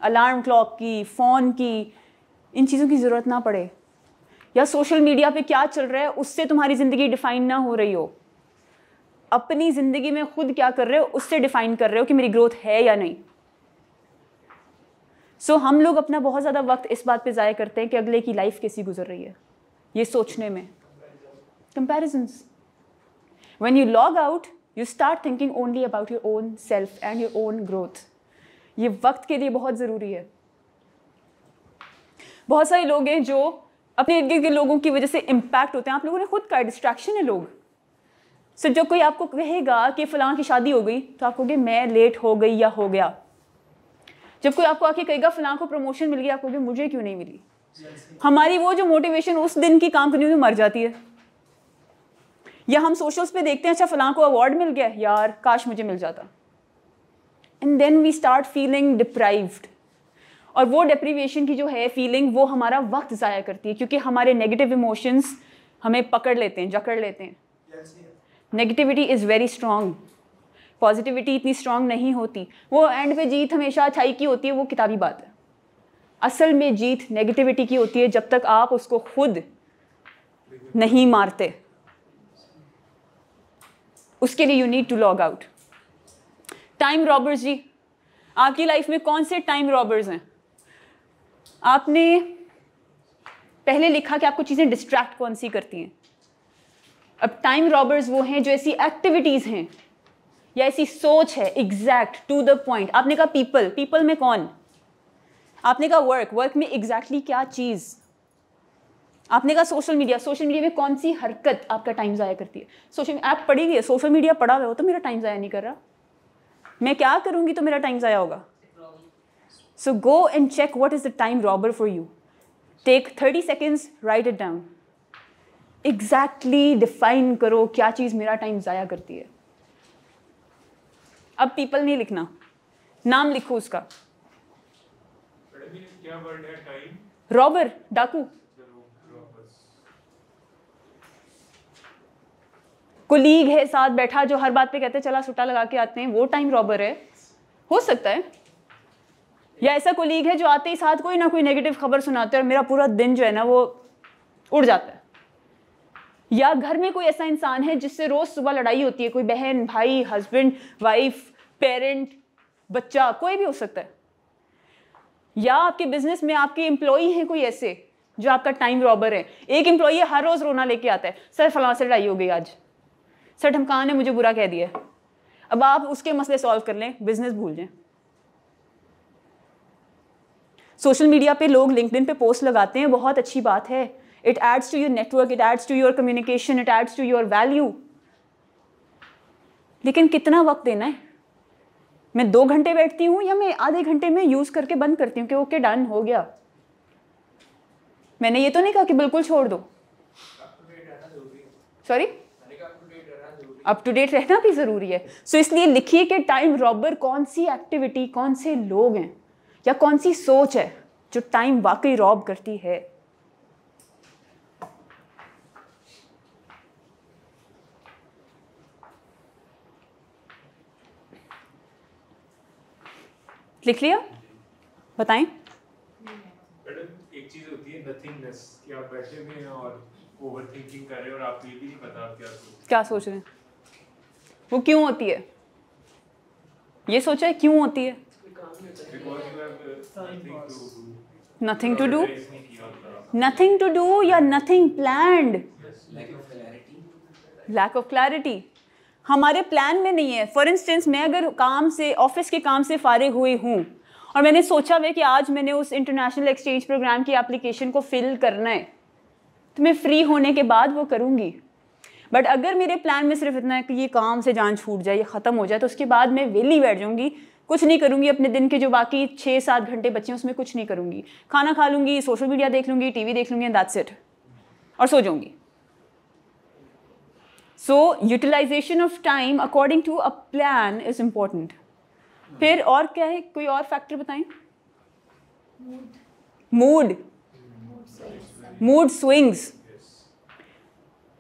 अलार्म क्लॉक की फ़ोन की इन चीज़ों की ज़रूरत ना पड़े या सोशल मीडिया पे क्या चल रहा है उससे तुम्हारी ज़िंदगी डिफाइन ना हो रही हो अपनी ज़िंदगी में खुद क्या कर रहे हो उससे डिफाइन कर रहे हो कि मेरी ग्रोथ है या नहीं सो so, हम लोग अपना बहुत ज़्यादा वक्त इस बात पे ज़ाया करते हैं कि अगले की लाइफ कैसी गुजर रही है ये सोचने में comparisons when you log out you start thinking only about your own self and your own growth ये वक्त के लिए बहुत ज़रूरी है बहुत सारे लोग हैं जो अपने इर्द गिर्द के लोगों की वजह से इम्पैक्ट होते हैं आप लोगों ने खुद का डिस्ट्रैक्शन है लोग सो so, जब कोई आपको कहेगा कि फलां की शादी हो गई तो आप कहोगे मैं लेट हो गई या हो गया जब कोई आपको आके कहेगा फलां को प्रमोशन मिल गई आप कहोगे मुझे क्यों नहीं मिली हमारी वो जो मोटिवेशन उस दिन की काम करने में मर जाती है या हम सोशल्स पे देखते हैं अच्छा फलां को अवार्ड मिल गया यार काश मुझे मिल जाता and then we start feeling deprived और वो डिप्रीवेशन की जो है फीलिंग वो हमारा वक्त ज़ाया करती है क्योंकि हमारे नेगेटिव इमोशंस हमें पकड़ लेते हैं जकड़ लेते हैं negativity is very strong positivity इतनी स्ट्रांग नहीं होती वो एंड पे जीत हमेशा अच्छाई की होती है वो किताबी बात है असल में जीत नेगेटिविटी की होती है जब तक आप उसको खुद नहीं मारते उसके लिए you need to log out time robbers जी आपकी लाइफ में कौन से टाइम रॉबर्स हैं आपने पहले लिखा कि आपको चीज़ें डिस्ट्रैक्ट कौन सी करती हैं अब टाइम रॉबर्स वो हैं जो ऐसी एक्टिविटीज़ हैं या ऐसी सोच है एग्जैक्ट टू द पॉइंट आपने कहा पीपल पीपल में कौन आपने कहा वर्क वर्क में एग्जैक्टली exactly क्या चीज़ आपने कहा सोशल मीडिया सोशल मीडिया में कौन सी हरकत आपका टाइम ज़ाया करती है सोशल ऐप पढ़ी हुई है सोशल मीडिया पढ़ा हुआ हो तो मेरा टाइम ज़ाया नहीं कर रहा मैं क्या करूँगी तो मेरा टाइम ज़ाया होगा So go and check what is the time robber for you. Take 30 seconds, write it down. Exactly define करो क्या चीज़ मेरा टाइम ज़ाया करती है अब पीपल नहीं लिखना नाम लिखो उसका रॉबर डाकू कोलीग है साथ बैठा जो हर बात पे कहते चला सुटा लगा के आते हैं वो टाइम रॉबर है हो सकता है या ऐसा कोलीग है जो आते ही साथ कोई ना कोई नेगेटिव खबर सुनाते हैं और मेरा पूरा दिन जो है ना वो उड़ जाता है या घर में कोई ऐसा इंसान है जिससे रोज़ सुबह लड़ाई होती है कोई बहन भाई हस्बैंड वाइफ पेरेंट बच्चा कोई भी हो सकता है या आपके बिजनेस में आपके एम्प्लॉई हैं कोई ऐसे जो आपका टाइम रॉबर है एक एम्प्लॉई हर रोज़ रोना लेके आता है सर फलां से लड़ाई हो गई आज सर ठमकान ने मुझे बुरा कह दिया अब आप उसके मसले सॉल्व कर लें बिजनेस भूल जाए सोशल मीडिया पे लोग लिंकड पे पोस्ट लगाते हैं बहुत अच्छी बात है it adds to your network it adds to your communication it adds to your value लेकिन कितना वक्त देना है मैं दो घंटे बैठती हूँ या मैं आधे घंटे में यूज़ करके बंद करती हूँ कि ओके डन हो गया मैंने ये तो नहीं कहा कि बिल्कुल छोड़ दो सॉरी अप टू डेट रहना भी ज़रूरी है सो so, इसलिए लिखिए कि टाइम रॉबर कौन सी एक्टिविटी कौन से लोग हैं या कौन सी सोच है जो टाइम वाकई रॉब करती है लिख लिया बताएं एक चीज होती है नथिंगनेस कि आप बैठे हुए हैं और ओवरथिंकिंग कर रहे हैं और आप ये भी नहीं पता आप क्या सोच क्या सोच रहे हैं वो क्यों होती है ये सोचा है क्यों होती है nothing to do nothing nothing to do. Nothing to do? Nothing to या nothing planned. Lack of clarity. हमारे प्लान में नहीं है फॉर इंस्टेंस मैं अगर काम से ऑफिस के काम से फारिग हुई हूँ और मैंने सोचा हुआ कि आज मैंने उस इंटरनेशनल एक्सचेंज प्रोग्राम की एप्लीकेशन को फिल करना है तो मैं फ्री होने के बाद वो करूँगी बट अगर मेरे प्लान में सिर्फ इतना है कि ये काम से जान छूट जाए ये ख़त्म हो जाए तो उसके बाद मैं वेली बैठ जाऊँगी कुछ नहीं करूंगी अपने दिन के जो बाकी छः सात घंटे बचे हैं उसमें कुछ नहीं करूंगी खाना खा लूंगी सोशल मीडिया देख लूंगी टीवी देख लूंगी दैट्स इट और सो जाऊंगी so utilisation of time according to a plan is important फिर और क्या है कोई और फैक्टर बताएं मूड मूड स्विंग्स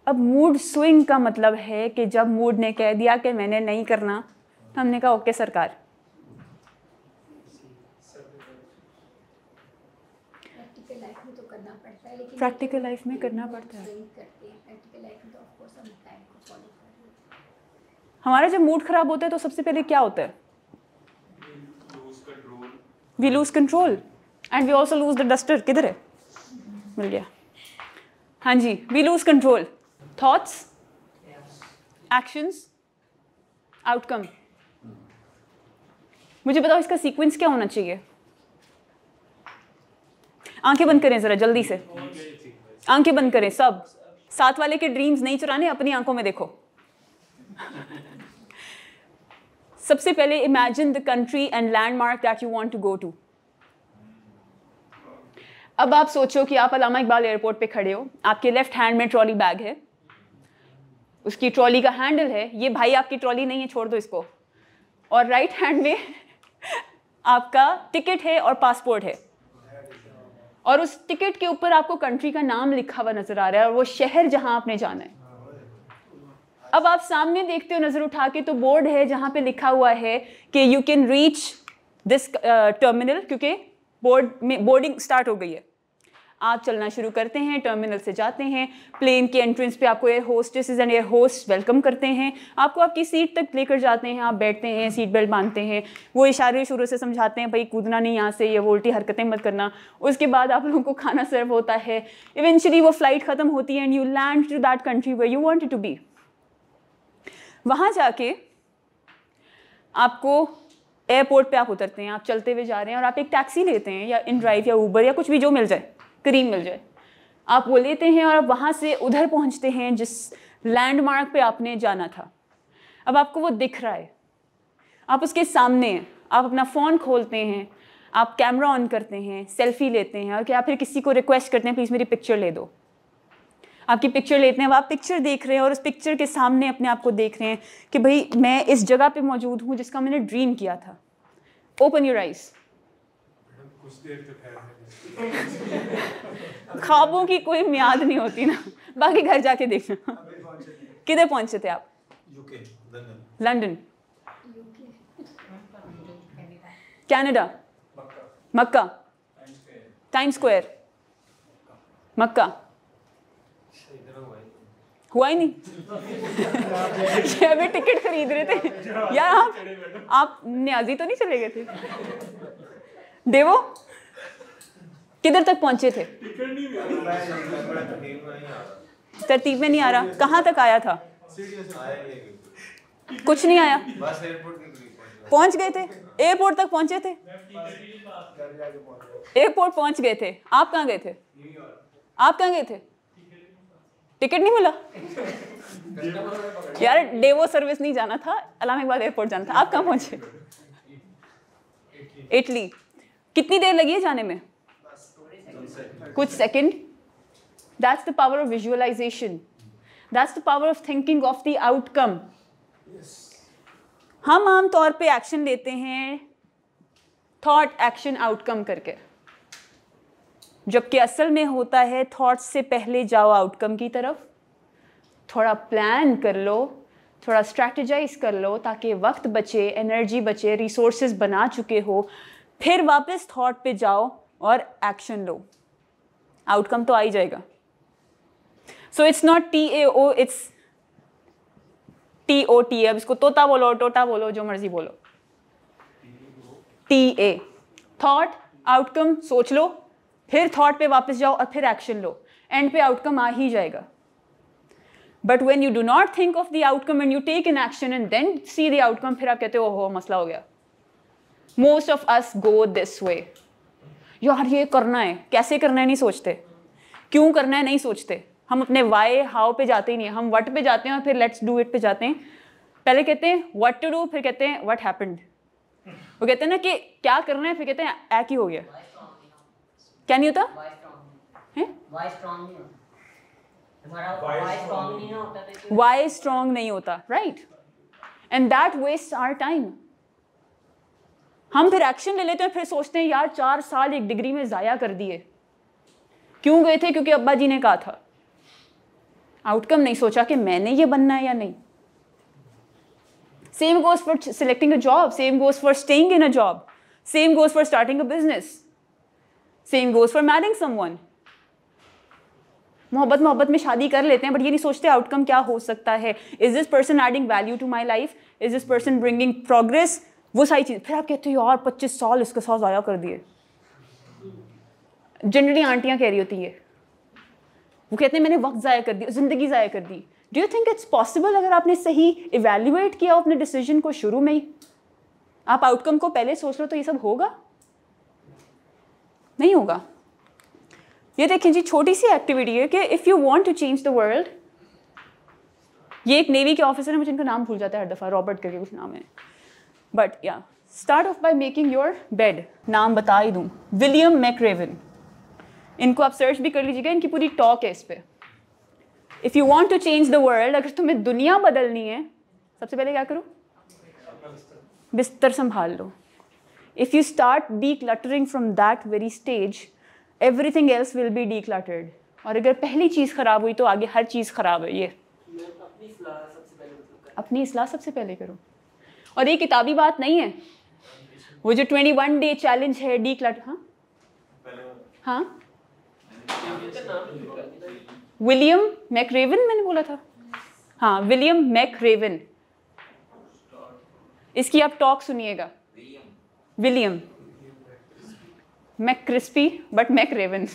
अब मूड स्विंग का मतलब है कि जब मूड ने कह दिया कि मैंने नहीं करना तो हमने कहा ओके सरकार प्रैक्टिकल लाइफ में करना पड़ता है तो हमारा जब मूड ख़राब होता है तो सबसे पहले क्या होता है we lose control and we also lose the duster किधर है मिल गया हाँ जी we lose control thoughts actions outcome मुझे बताओ इसका सीक्वेंस क्या होना चाहिए आंखें बंद करें ज़रा जल्दी से आंखें बंद करें सब साथ वाले के ड्रीम्स नहीं चुराने अपनी आंखों में देखो सबसे पहले imagine the country and landmark that you want to go to अब आप सोचो कि आप अलामा इकबाल एयरपोर्ट पे खड़े हो आपके लेफ्ट हैंड में ट्रॉली बैग है उसकी ट्रॉली का हैंडल है ये भाई आपकी ट्रॉली नहीं है छोड़ दो इसको और राइट हैंड में आपका टिकट है और पासपोर्ट है और उस टिकट के ऊपर आपको कंट्री का नाम लिखा हुआ नज़र आ रहा है और वो शहर जहां आपने जाना है अब आप सामने देखते हो नज़र उठा के तो बोर्ड है जहां पे लिखा हुआ है कि you can reach this terminal क्योंकि बोर्ड में बोर्डिंग स्टार्ट हो गई है आप चलना शुरू करते हैं टर्मिनल से जाते हैं प्लेन के एंट्रेंस पे आपको air hostess and air host welcome करते हैं आपको आपकी सीट तक लेकर जाते हैं आप बैठते हैं सीट बेल्ट बांधते हैं वो इशारे शुरू से समझाते हैं भाई कूदना नहीं यहाँ से ये वो उल्टी हरकतें मत करना उसके बाद आप लोगों को खाना सर्व होता है इवेंचुअली वो फ्लाइट ख़त्म होती है and you land to that country way you want to be वहाँ जाके आपको एयरपोर्ट पे आप उतरते हैं आप चलते हुए जा रहे हैं और आप एक टैक्सी लेते हैं या इन ड्राइव या ऊबर या कुछ भी जो मिल जाए करीब मिल जाए आप वो लेते हैं और आप वहाँ से उधर पहुँचते हैं जिस लैंडमार्क पे आपने जाना था अब आपको वो दिख रहा है आप उसके सामने हैं आप अपना फ़ोन खोलते हैं आप कैमरा ऑन करते हैं सेल्फी लेते हैं और क्या फिर किसी को रिक्वेस्ट करते हैं प्लीज़ मेरी पिक्चर ले दो आपकी पिक्चर लेते हैं अब आप पिक्चर देख रहे हैं और उस पिक्चर के सामने अपने आप को देख रहे हैं कि भाई मैं इस जगह पे मौजूद हूँ जिसका मैंने ड्रीम किया था ओपन यूराइज आइज़ खाबों ख्वाबों की कोई मियाद नहीं होती ना बाकी घर जाके देखना किधर पहुंचे थे आप London Canada Mecca Time Square Mecca अच्छा, हुआ ही नहीं अभी टिकट खरीद रहे थे यार आप आप न्याजी तो नहीं चले गए थे देवो किधर तक पहुंचे थे तरतीब में नहीं आ रहा कहाँ तक आया था कुछ नहीं आया पहुंच गए थे एयरपोर्ट तक पहुंचे थे एयरपोर्ट पहुंच गए थे आप कहाँ गए थे आप कहाँ गए थे टिकट नहीं मिला यार डेवो सर्विस नहीं जाना था अलाम इकबाल एयरपोर्ट जाना था आप कहाँ पहुंचे इटली कितनी देर लगी है जाने में कुछ second that's the power of visualisation that's the power of thinking of the outcome हम आमतौर पे एक्शन लेते हैं थॉट एक्शन आउटकम करके जबकि असल में होता है थॉट से पहले जाओ आउटकम की तरफ थोड़ा प्लान कर लो थोड़ा स्ट्रैटेजाइज कर लो ताकि वक्त बचे एनर्जी बचे रिसोर्सेज बना चुके हो फिर वापस थॉट पे जाओ और एक्शन लो आउटकम तो आ ही जाएगा so it's not T A O it's T O T अब इसको तोता बोलो टोटा बोलो जो मर्जी बोलो टी ए थॉट आउटकम सोच लो फिर थॉट पे वापस जाओ और फिर एक्शन लो एंड पे आउटकम आ ही जाएगा but when you do not think of the outcome and you take an action and then see the outcome फिर आप कहते हो ओहो मसला हो गया most of us go this way यार ये करना है कैसे करना है नहीं सोचते क्यों करना है नहीं सोचते हम अपने वाई हाउ पे जाते ही नहीं हम वट पे जाते हैं और फिर लेट्स डू इट पे जाते हैं पहले कहते हैं वट टू डू फिर कहते हैं वट हैपेंड वो कहते हैं ना कि क्या करना है फिर कहते हैं एक ही हो गया क्या नहीं होता वाई स्ट्रॉन्ग नहीं होता right and that waste our time हम फिर एक्शन ले लेते हैं फिर सोचते हैं यार चार साल एक डिग्री में ज़ाया कर दिए क्यों गए थे क्योंकि अब्बा जी ने कहा था आउटकम नहीं सोचा कि मैंने ये बनना है या नहीं same goes for selecting a job same goes for staying in a job same goes for starting a business same goes for marrying someone मोहब्बत मोहब्बत में शादी कर लेते हैं बट ये नहीं सोचते आउटकम क्या हो सकता है is this person adding value to my life is this person bringing progress वो सारी चीज़ फिर आप कहते हो यार पच्चीस साल इसके साथ ज़ाया कर दिए जनरली आंटियाँ कह रही होती है वो कहते हैं मैंने वक्त ज़ाया कर दिया ज़िंदगी ज़ाया कर दी do you think it's possible अगर आपने सही इवेल्यूएट किया अपने डिसीजन को शुरू में ही आप आउटकम को पहले सोच लो तो ये सब होगा नहीं होगा ये देखें जी छोटी सी एक्टिविटी है कि if you want to change the world ये एक नेवी के ऑफिसर है मुझे इनका नाम भूल जाता है हर दफ़ा रॉबर्ट करके कुछ नाम है but yeah start off by making your bed नाम बता ही दूँ विलियम मैक्रेवन इनको आप सर्च भी कर लीजिएगा इनकी पूरी टॉक है इस पर if you want to change the world अगर तुम्हें दुनिया बदलनी है सबसे पहले क्या करो बिस्तर संभाल लो if you start decluttering from that very stage everything else will be decluttered और अगर पहली चीज़ ख़राब हुई तो आगे हर चीज़ ख़राब है ये अपनी इसलाह सबसे पहले करो और ये किताबी बात नहीं है वो जो ट्वेंटी वन डे चैलेंज है डी क्लट हाँ हाँ विलियम रेवन मैंने बोला था हाँ विलियम रेवन इसकी आप टॉक सुनिएगा William McCrispy but McRaven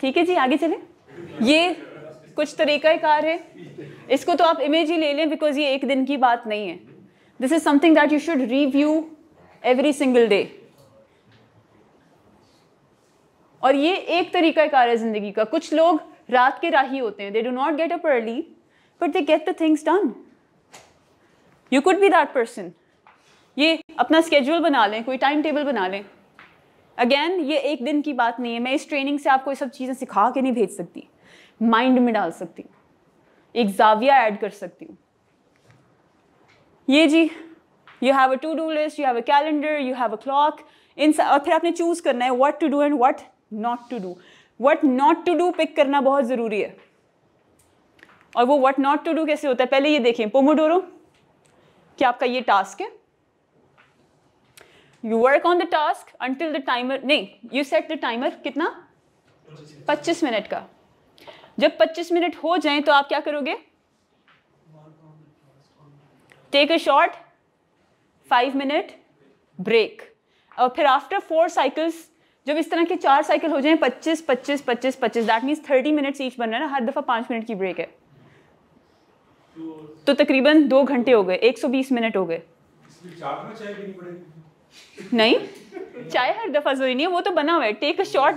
ठीक है जी आगे चले ये कुछ तरीका कार है इसको तो आप इमेज ही ले लें बिकॉज ये एक दिन की बात नहीं है this is something that you should review every single day और ये एक कार है ज़िंदगी का कुछ लोग रात के राही होते हैं they do not get up early but they get the things done you could be that person ये अपना स्केड्यूल बना लें कोई टाइम टेबल बना लें अगेन ये एक दिन की बात नहीं है मैं इस ट्रेनिंग से आपको ये सब चीज़ें सिखा के नहीं भेज सकती माइंड में डाल सकती हूँ एक जाविया ऐड कर सकती हूँ ये जी you have a to do list you have a calendar you have a clock in और फिर आपने चूज़ करना है what to do and what not to do what not to do pick करना बहुत ज़रूरी है और वो व्हाट नॉट टू डू कैसे होता है पहले ये देखें पोमोडोरो क्या आपका ये टास्क है you work on the task until the timer नहीं यू सेट द टाइमर कितना 25 मिनट का जब 25 मिनट हो जाए तो आप क्या करोगे take a short five minute break और फिर आफ्टर फोर साइकिल्स जब इस तरह के चार साइकिल हो जाए 25 25 25 25 दैट मीन्स 30 मिनट्स ईच बन रहा है ना हर दफ़ा पाँच मिनट की ब्रेक है तो तकरीबन दो घंटे हो गए 120 मिनट हो गए नहीं चाय हर दफ़ा जरूरी नहीं है वो तो बना हुआ है टेक अ शॉर्ट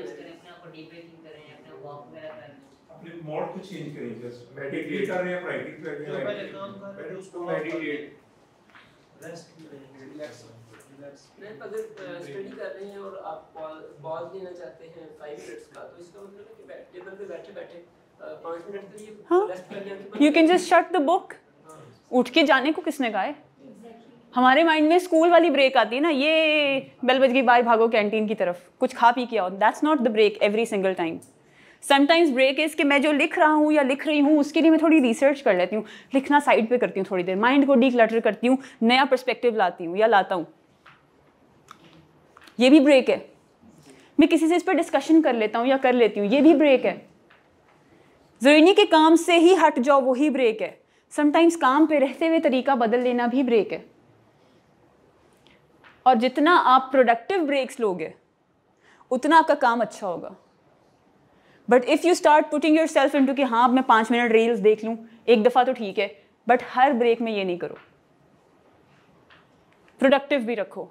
मोड को चेंज करेंगे मेडिटेट कर रहे हैं राइटिंग कर रहे हैं पहले काम कर रहे हैं उसको मेडिटेट रेस्ट रिलैक्स रिलैक्स नहीं अगर स्टडी कर रहे हैं और you can just shut the book उठ के जाने को किसने कहा है हमारे माइंड में स्कूल वाली ब्रेक आती है ना ये बेल बज गई बाय भागो कैंटीन की तरफ कुछ खा पी किया that's not the break every single time sometimes break is कि मैं जो लिख रहा हूँ या लिख रही हूँ उसके लिए मैं थोड़ी रिसर्च कर लेती हूँ लिखना साइड पे करती हूँ थोड़ी देर माइंड को डिक्लटर करती हूँ नया परस्पेक्टिव लाती हूँ या लाता हूँ ये भी ब्रेक है मैं किसी से इस पर डिस्कशन कर लेता हूँ या कर लेती हूँ ये भी ब्रेक है जरूरी के काम से ही हट जाओ वही ब्रेक है समटाइम्स काम पे रहते हुए तरीका बदल लेना भी ब्रेक है और जितना आप प्रोडक्टिव ब्रेक्स लोगे उतना आपका काम अच्छा होगा but if you start putting yourself into कि हाँ मैं पाँच मिनट रील्स देख लूँ एक दफ़ा तो ठीक है बट हर ब्रेक में ये नहीं करो प्रोडक्टिव भी रखो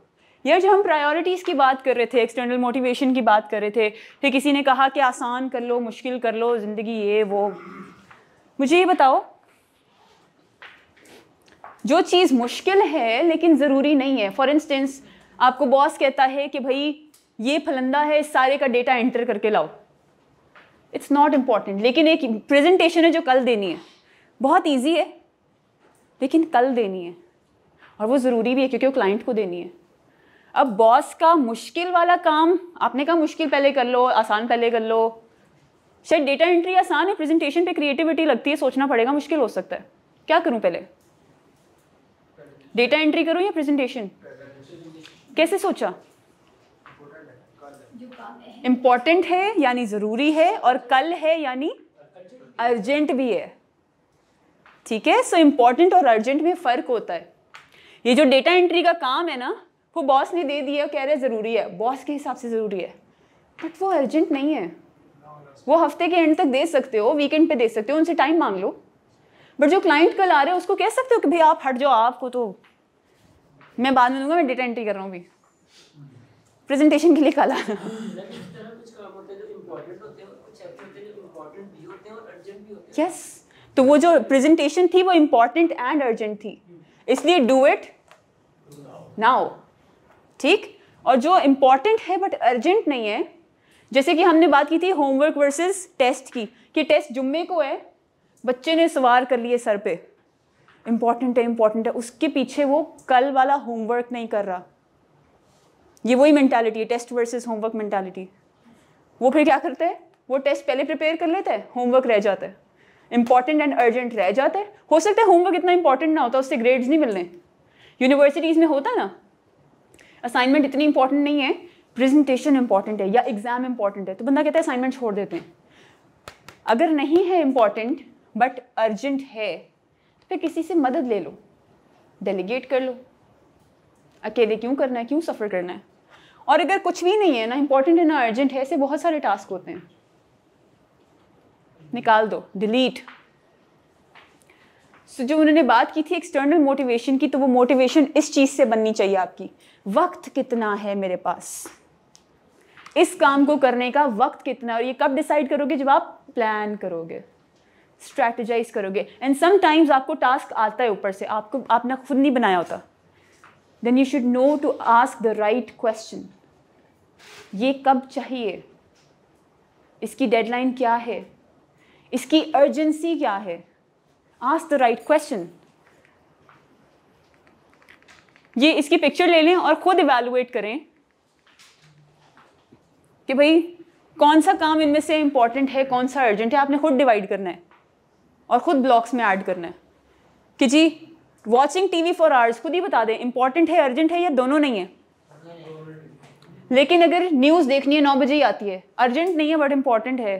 यार जब हम प्रायोरिटीज़ की बात कर रहे थे एक्सटर्नल मोटिवेशन की बात कर रहे थे फिर किसी ने कहा कि आसान कर लो मुश्किल कर लो ज़िंदगी ये वो मुझे ये बताओ जो चीज़ मुश्किल है लेकिन ज़रूरी नहीं है फॉर इंस्टेंस आपको बॉस कहता है कि भाई ये फलंदा है इस सारे का डेटा एंटर करके लाओ इट्स नॉट इम्पॉर्टेंट लेकिन एक प्रेजेंटेशन है जो कल देनी है बहुत ईजी है लेकिन कल देनी है और वो ज़रूरी भी है क्योंकि वो क्लाइंट को देनी है अब बॉस का मुश्किल वाला काम आपने कहा मुश्किल पहले कर लो आसान पहले कर लो शायद डेटा एंट्री आसान है प्रेजेंटेशन पे क्रिएटिविटी लगती है सोचना पड़ेगा मुश्किल हो सकता है क्या करूं पहले डेटा एंट्री करूं या प्रेजेंटेशन कैसे सोचा इम्पॉर्टेंट है यानी ज़रूरी है और कल है यानी अर्जेंट भी है ठीक है सो इम्पॉर्टेंट और अर्जेंट में फ़र्क होता है ये जो डेटा एंट्री का काम है ना वो बॉस ने दे दिया कह रहे ज़रूरी है बॉस के हिसाब से ज़रूरी है बट वो अर्जेंट नहीं है वो हफ्ते के एंड तक दे सकते हो वीकेंड पे दे सकते हो उनसे टाइम मांग लो बट जो क्लाइंट कल आ रहे हो उसको कह सकते हो कि भाई आप हट जाओ आपको तो मैं बाद में दूंगा मैं डेटा एंट्री कर रहा हूँ अभी प्रेजेंटेशन के लिए कल आना यस तो वो जो प्रेजेंटेशन थी वो इम्पॉर्टेंट एंड अर्जेंट थी hmm. इसलिए डू इट नाउ ठीक और जो इम्पॉर्टेंट है बट अर्जेंट नहीं है जैसे कि हमने बात की थी होमवर्क वर्सेस टेस्ट की कि टेस्ट जुम्मे को है बच्चे ने सवार कर लिए सर पे इम्पॉर्टेंट है इम्पॉर्टेंट है उसके पीछे वो कल वाला होमवर्क नहीं कर रहा ये वही मैंटेलिटी है टेस्ट वर्सेस होमवर्क मैंटेलिटी वो फिर क्या करते हैं वो टेस्ट पहले प्रिपेयर कर लेते हैं होमवर्क रह जाता है इंपॉर्टेंट एंड अर्जेंट रह जाता है हो सकता है होमवर्क इतना इंपॉर्टेंट ना होता तो उससे ग्रेड्स नहीं मिलने यूनिवर्सिटीज़ में होता ना असाइनमेंट इतनी इंपॉर्टेंट नहीं है प्रेजेंटेशन इंपॉर्टेंट है या एग्ज़ाम इंपॉर्टेंट है तो बंदा कहता है असाइनमेंट छोड़ देते हैं अगर नहीं है इंपॉर्टेंट बट अर्जेंट है तो फिर किसी से मदद ले लो डेलीगेट कर लो अकेले क्यों करना है क्यों सफ़र करना है और अगर कुछ भी नहीं है ना इंपॉर्टेंट है ना अर्जेंट है ऐसे बहुत सारे टास्क होते हैं निकाल दो डिलीट सो so, जो उन्होंने बात की थी एक्सटर्नल मोटिवेशन की तो वो मोटिवेशन इस चीज़ से बननी चाहिए आपकी वक्त कितना है मेरे पास इस काम को करने का वक्त कितना और ये कब डिसाइड करोगे जब आप प्लान करोगे स्ट्रेटेजाइज करोगे एंड समटाइम्स आपको टास्क आता है ऊपर से आपको आपने खुद नहीं बनाया होता then you should know to ask the right question ये कब चाहिए इसकी डेडलाइन क्या है इसकी अर्जेंसी क्या है आस्क द राइट क्वेश्चन ये इसकी पिक्चर ले लें और ख़ुद इवेलुएट करें कि भाई कौन सा काम इनमें से इंपॉर्टेंट है कौन सा अर्जेंट है आपने खुद डिवाइड करना है और ख़ुद ब्लॉक्स में ऐड करना है कि जी वॉचिंग टीवी फॉर आवर्स खुद ही बता दें इंपॉर्टेंट है अर्जेंट है या दोनों नहीं है लेकिन अगर न्यूज़ देखनी है नौ बजे ही आती है अर्जेंट नहीं है बट इंपॉर्टेंट है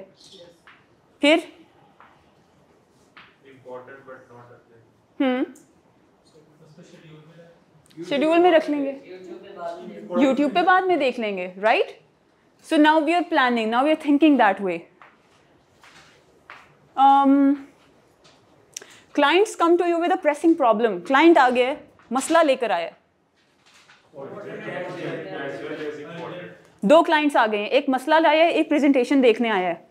फिर हम्म शेड्यूल में रख लेंगे यूट्यूब पे बाद में देख लेंगे right so now we are planning now we are thinking that way um clients come to you with a pressing problem client आ गए मसला लेकर आए दो क्लाइंट्स आ गए हैं एक मसला लाया है एक प्रेजेंटेशन देखने आया है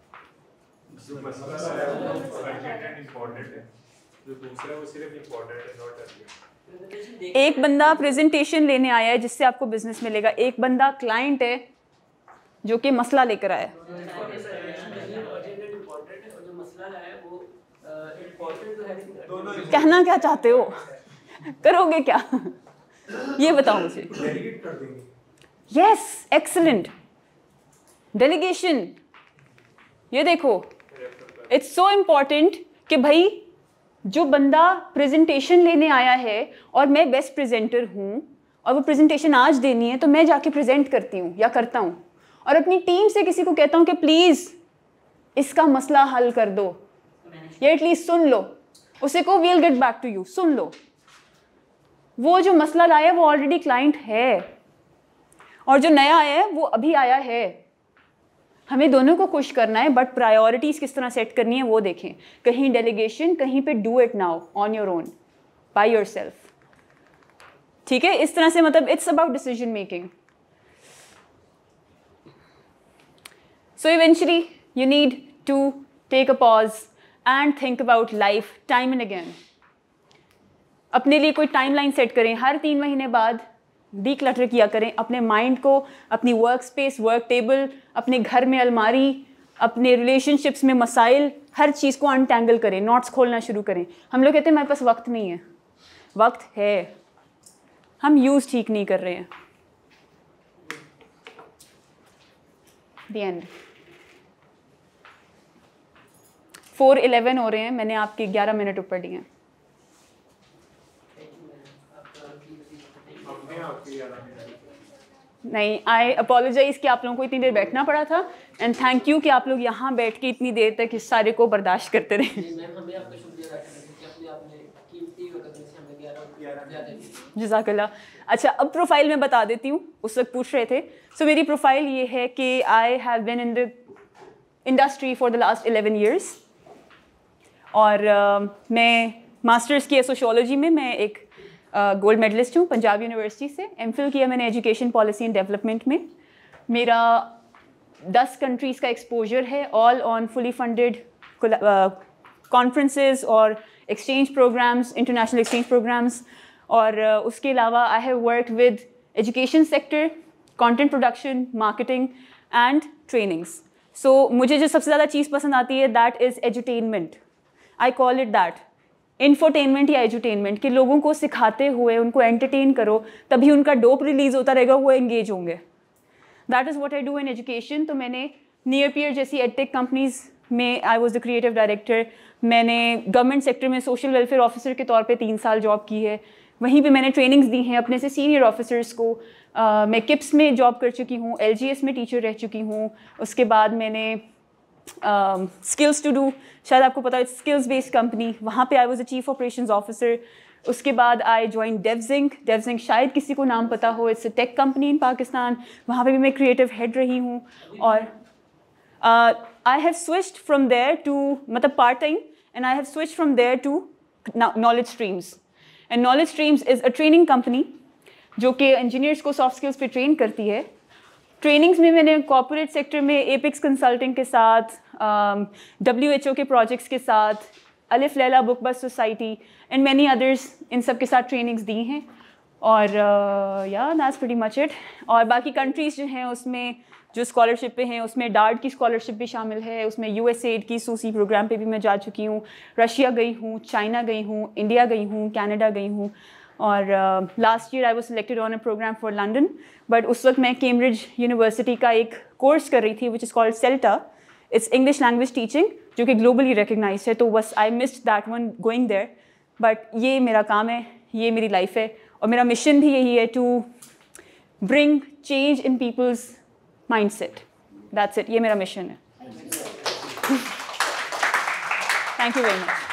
एक बंदा प्रेजेंटेशन लेने आया है जिससे आपको बिजनेस मिलेगा एक बंदा क्लाइंट है जो कि मसला लेकर आया है कहना क्या चाहते हो करोगे क्या ये बताओ मुझे यस एक्सलेंट डेलीगेशन ये देखो इट्स सो इम्पॉर्टेंट कि भाई जो बंदा प्रेजेंटेशन लेने आया है और मैं बेस्ट प्रेजेंटर हूँ और वो प्रेजेंटेशन आज देनी है तो मैं जाके प्रेजेंट करती हूँ या करता हूँ और अपनी टीम से किसी को कहता हूँ कि प्लीज़ इसका मसला हल कर दो या एटलीस्ट सुन लो उसे को we'll get back to you सुन लो वो जो मसला लाया वो ऑलरेडी क्लाइंट है और जो नया आया है वो अभी आया है हमें दोनों को खुश करना है बट प्रायोरिटीज़ किस तरह सेट करनी है वो देखें कहीं डेलीगेशन कहीं पे do it now on your own by yourself ठीक है इस तरह से मतलब it's about decision making so eventually you need to take a pause and think about life time and again अपने लिए कोई टाइम लाइन सेट करें हर तीन महीने बाद डी क्लटर किया करें अपने माइंड को अपनी वर्क स्पेस वर्क टेबल अपने घर में अलमारी अपने रिलेशनशिप्स में मसाइल हर चीज़ को अनटैंगल करें नोट्स खोलना शुरू करें हम लोग कहते हैं मेरे पास वक्त नहीं है वक्त है हम यूज़ ठीक नहीं कर रहे हैं the end. फोर इलेवन हो रहे हैं मैंने आपके ग्यारह मिनट ऊपर दिए हैं नहीं आई अपोलोजाइज कि आप लोगों को इतनी देर बैठना पड़ा था एंड थैंक यू कि आप लोग यहाँ बैठ के इतनी देर तक इस सारे को बर्दाश्त करते रहे जजाकल्ला अच्छा अब प्रोफाइल मैं बता देती हूँ उस वक्त पूछ रहे थे सो so, मेरी प्रोफाइल ये है कि I have been in the industry for the last eleven years और uh, मैं मास्टर्स की सोशोलॉजी में मैं एक गोल्ड मेडलिस्ट हूँ पंजाब यूनिवर्सिटी से एम किया मैंने एजुकेशन पॉलिसी एंड डेवलपमेंट में मेरा दस कंट्रीज़ का एक्सपोजर है all on fully funded conferences और exchange programmes international exchange programmes और uh, उसके अलावा I have work with education sector content production marketing and trainings so मुझे जो सबसे ज़्यादा चीज़ पसंद आती है that is edutainment I call it that infotainment या एजुटेनमेंट कि लोगों को सिखाते हुए उनको एंटरटेन करो तभी उनका डोप रिलीज होता रहेगा वो एंगेज होंगे that is what I do in education तो मैंने नियर पियर जैसी एडटेक कंपनीज़ में I was the creative director मैंने गवर्नमेंट सेक्टर में सोशल वेलफेयर ऑफिसर के तौर पर तीन साल जॉब की है वहीं पर मैंने ट्रेनिंग्स दी हैं अपने से सीनियर ऑफिसर्स को uh, मैं किप्स में जॉब कर चुकी हूँ एल में टीचर रह चुकी हूँ उसके बाद मैंने स्किल्स टू डू शायद आपको पता है स्किल्स बेस्ड कंपनी वहाँ पे I was a chief operation officer उसके बाद आई ज्वाइन डेवजिंक डेवजिंक शायद किसी को नाम पता हो it's a tech company in Pakistan वहाँ पे भी मैं क्रिएटिव हेड रही हूँ और I have switched from there to मतलब part time and I have switch from there to knowledge streams and knowledge streams is a training company जो कि इंजीनियर्स को सॉफ्ट स्किल्स पे ट्रेन करती है ट्रेनिंग्स में मैंने कॉपोरेट सेक्टर में एपिक्स कंसल्टिंग के साथ डब्ल्यू एच ओ के प्रोजेक्ट्स के साथ Alif Laila book bus society and many others इन सब के साथ ट्रेनिंग्स दी हैं और या दैट्स प्रीटी मच इट और बाकी कंट्रीज़ जो हैं उसमें जो स्कॉलरशिप पे हैं उसमें डार्ट की स्कॉलरशिप भी शामिल है उसमें यू एस एड की सूसी प्रोग्राम पे भी मैं जा चुकी हूँ रशिया गई हूँ चाइना गई हूँ इंडिया गई हूँ कैनेडा गई हूँ और last year I was selected on a programme for London but उस वक्त मैं कैम्ब्रिज यूनिवर्सिटी का एक कोर्स कर रही थी which is called CELTA it's English language teaching जो कि ग्लोबली रिकग्नाइज है तो बस I miss that one going there but ये मेरा काम है ये मेरी लाइफ है और मेरा मिशन भी यही है to bring change in people's mindset that's it ये मेरा मिशन है थैंक यू वेरी मच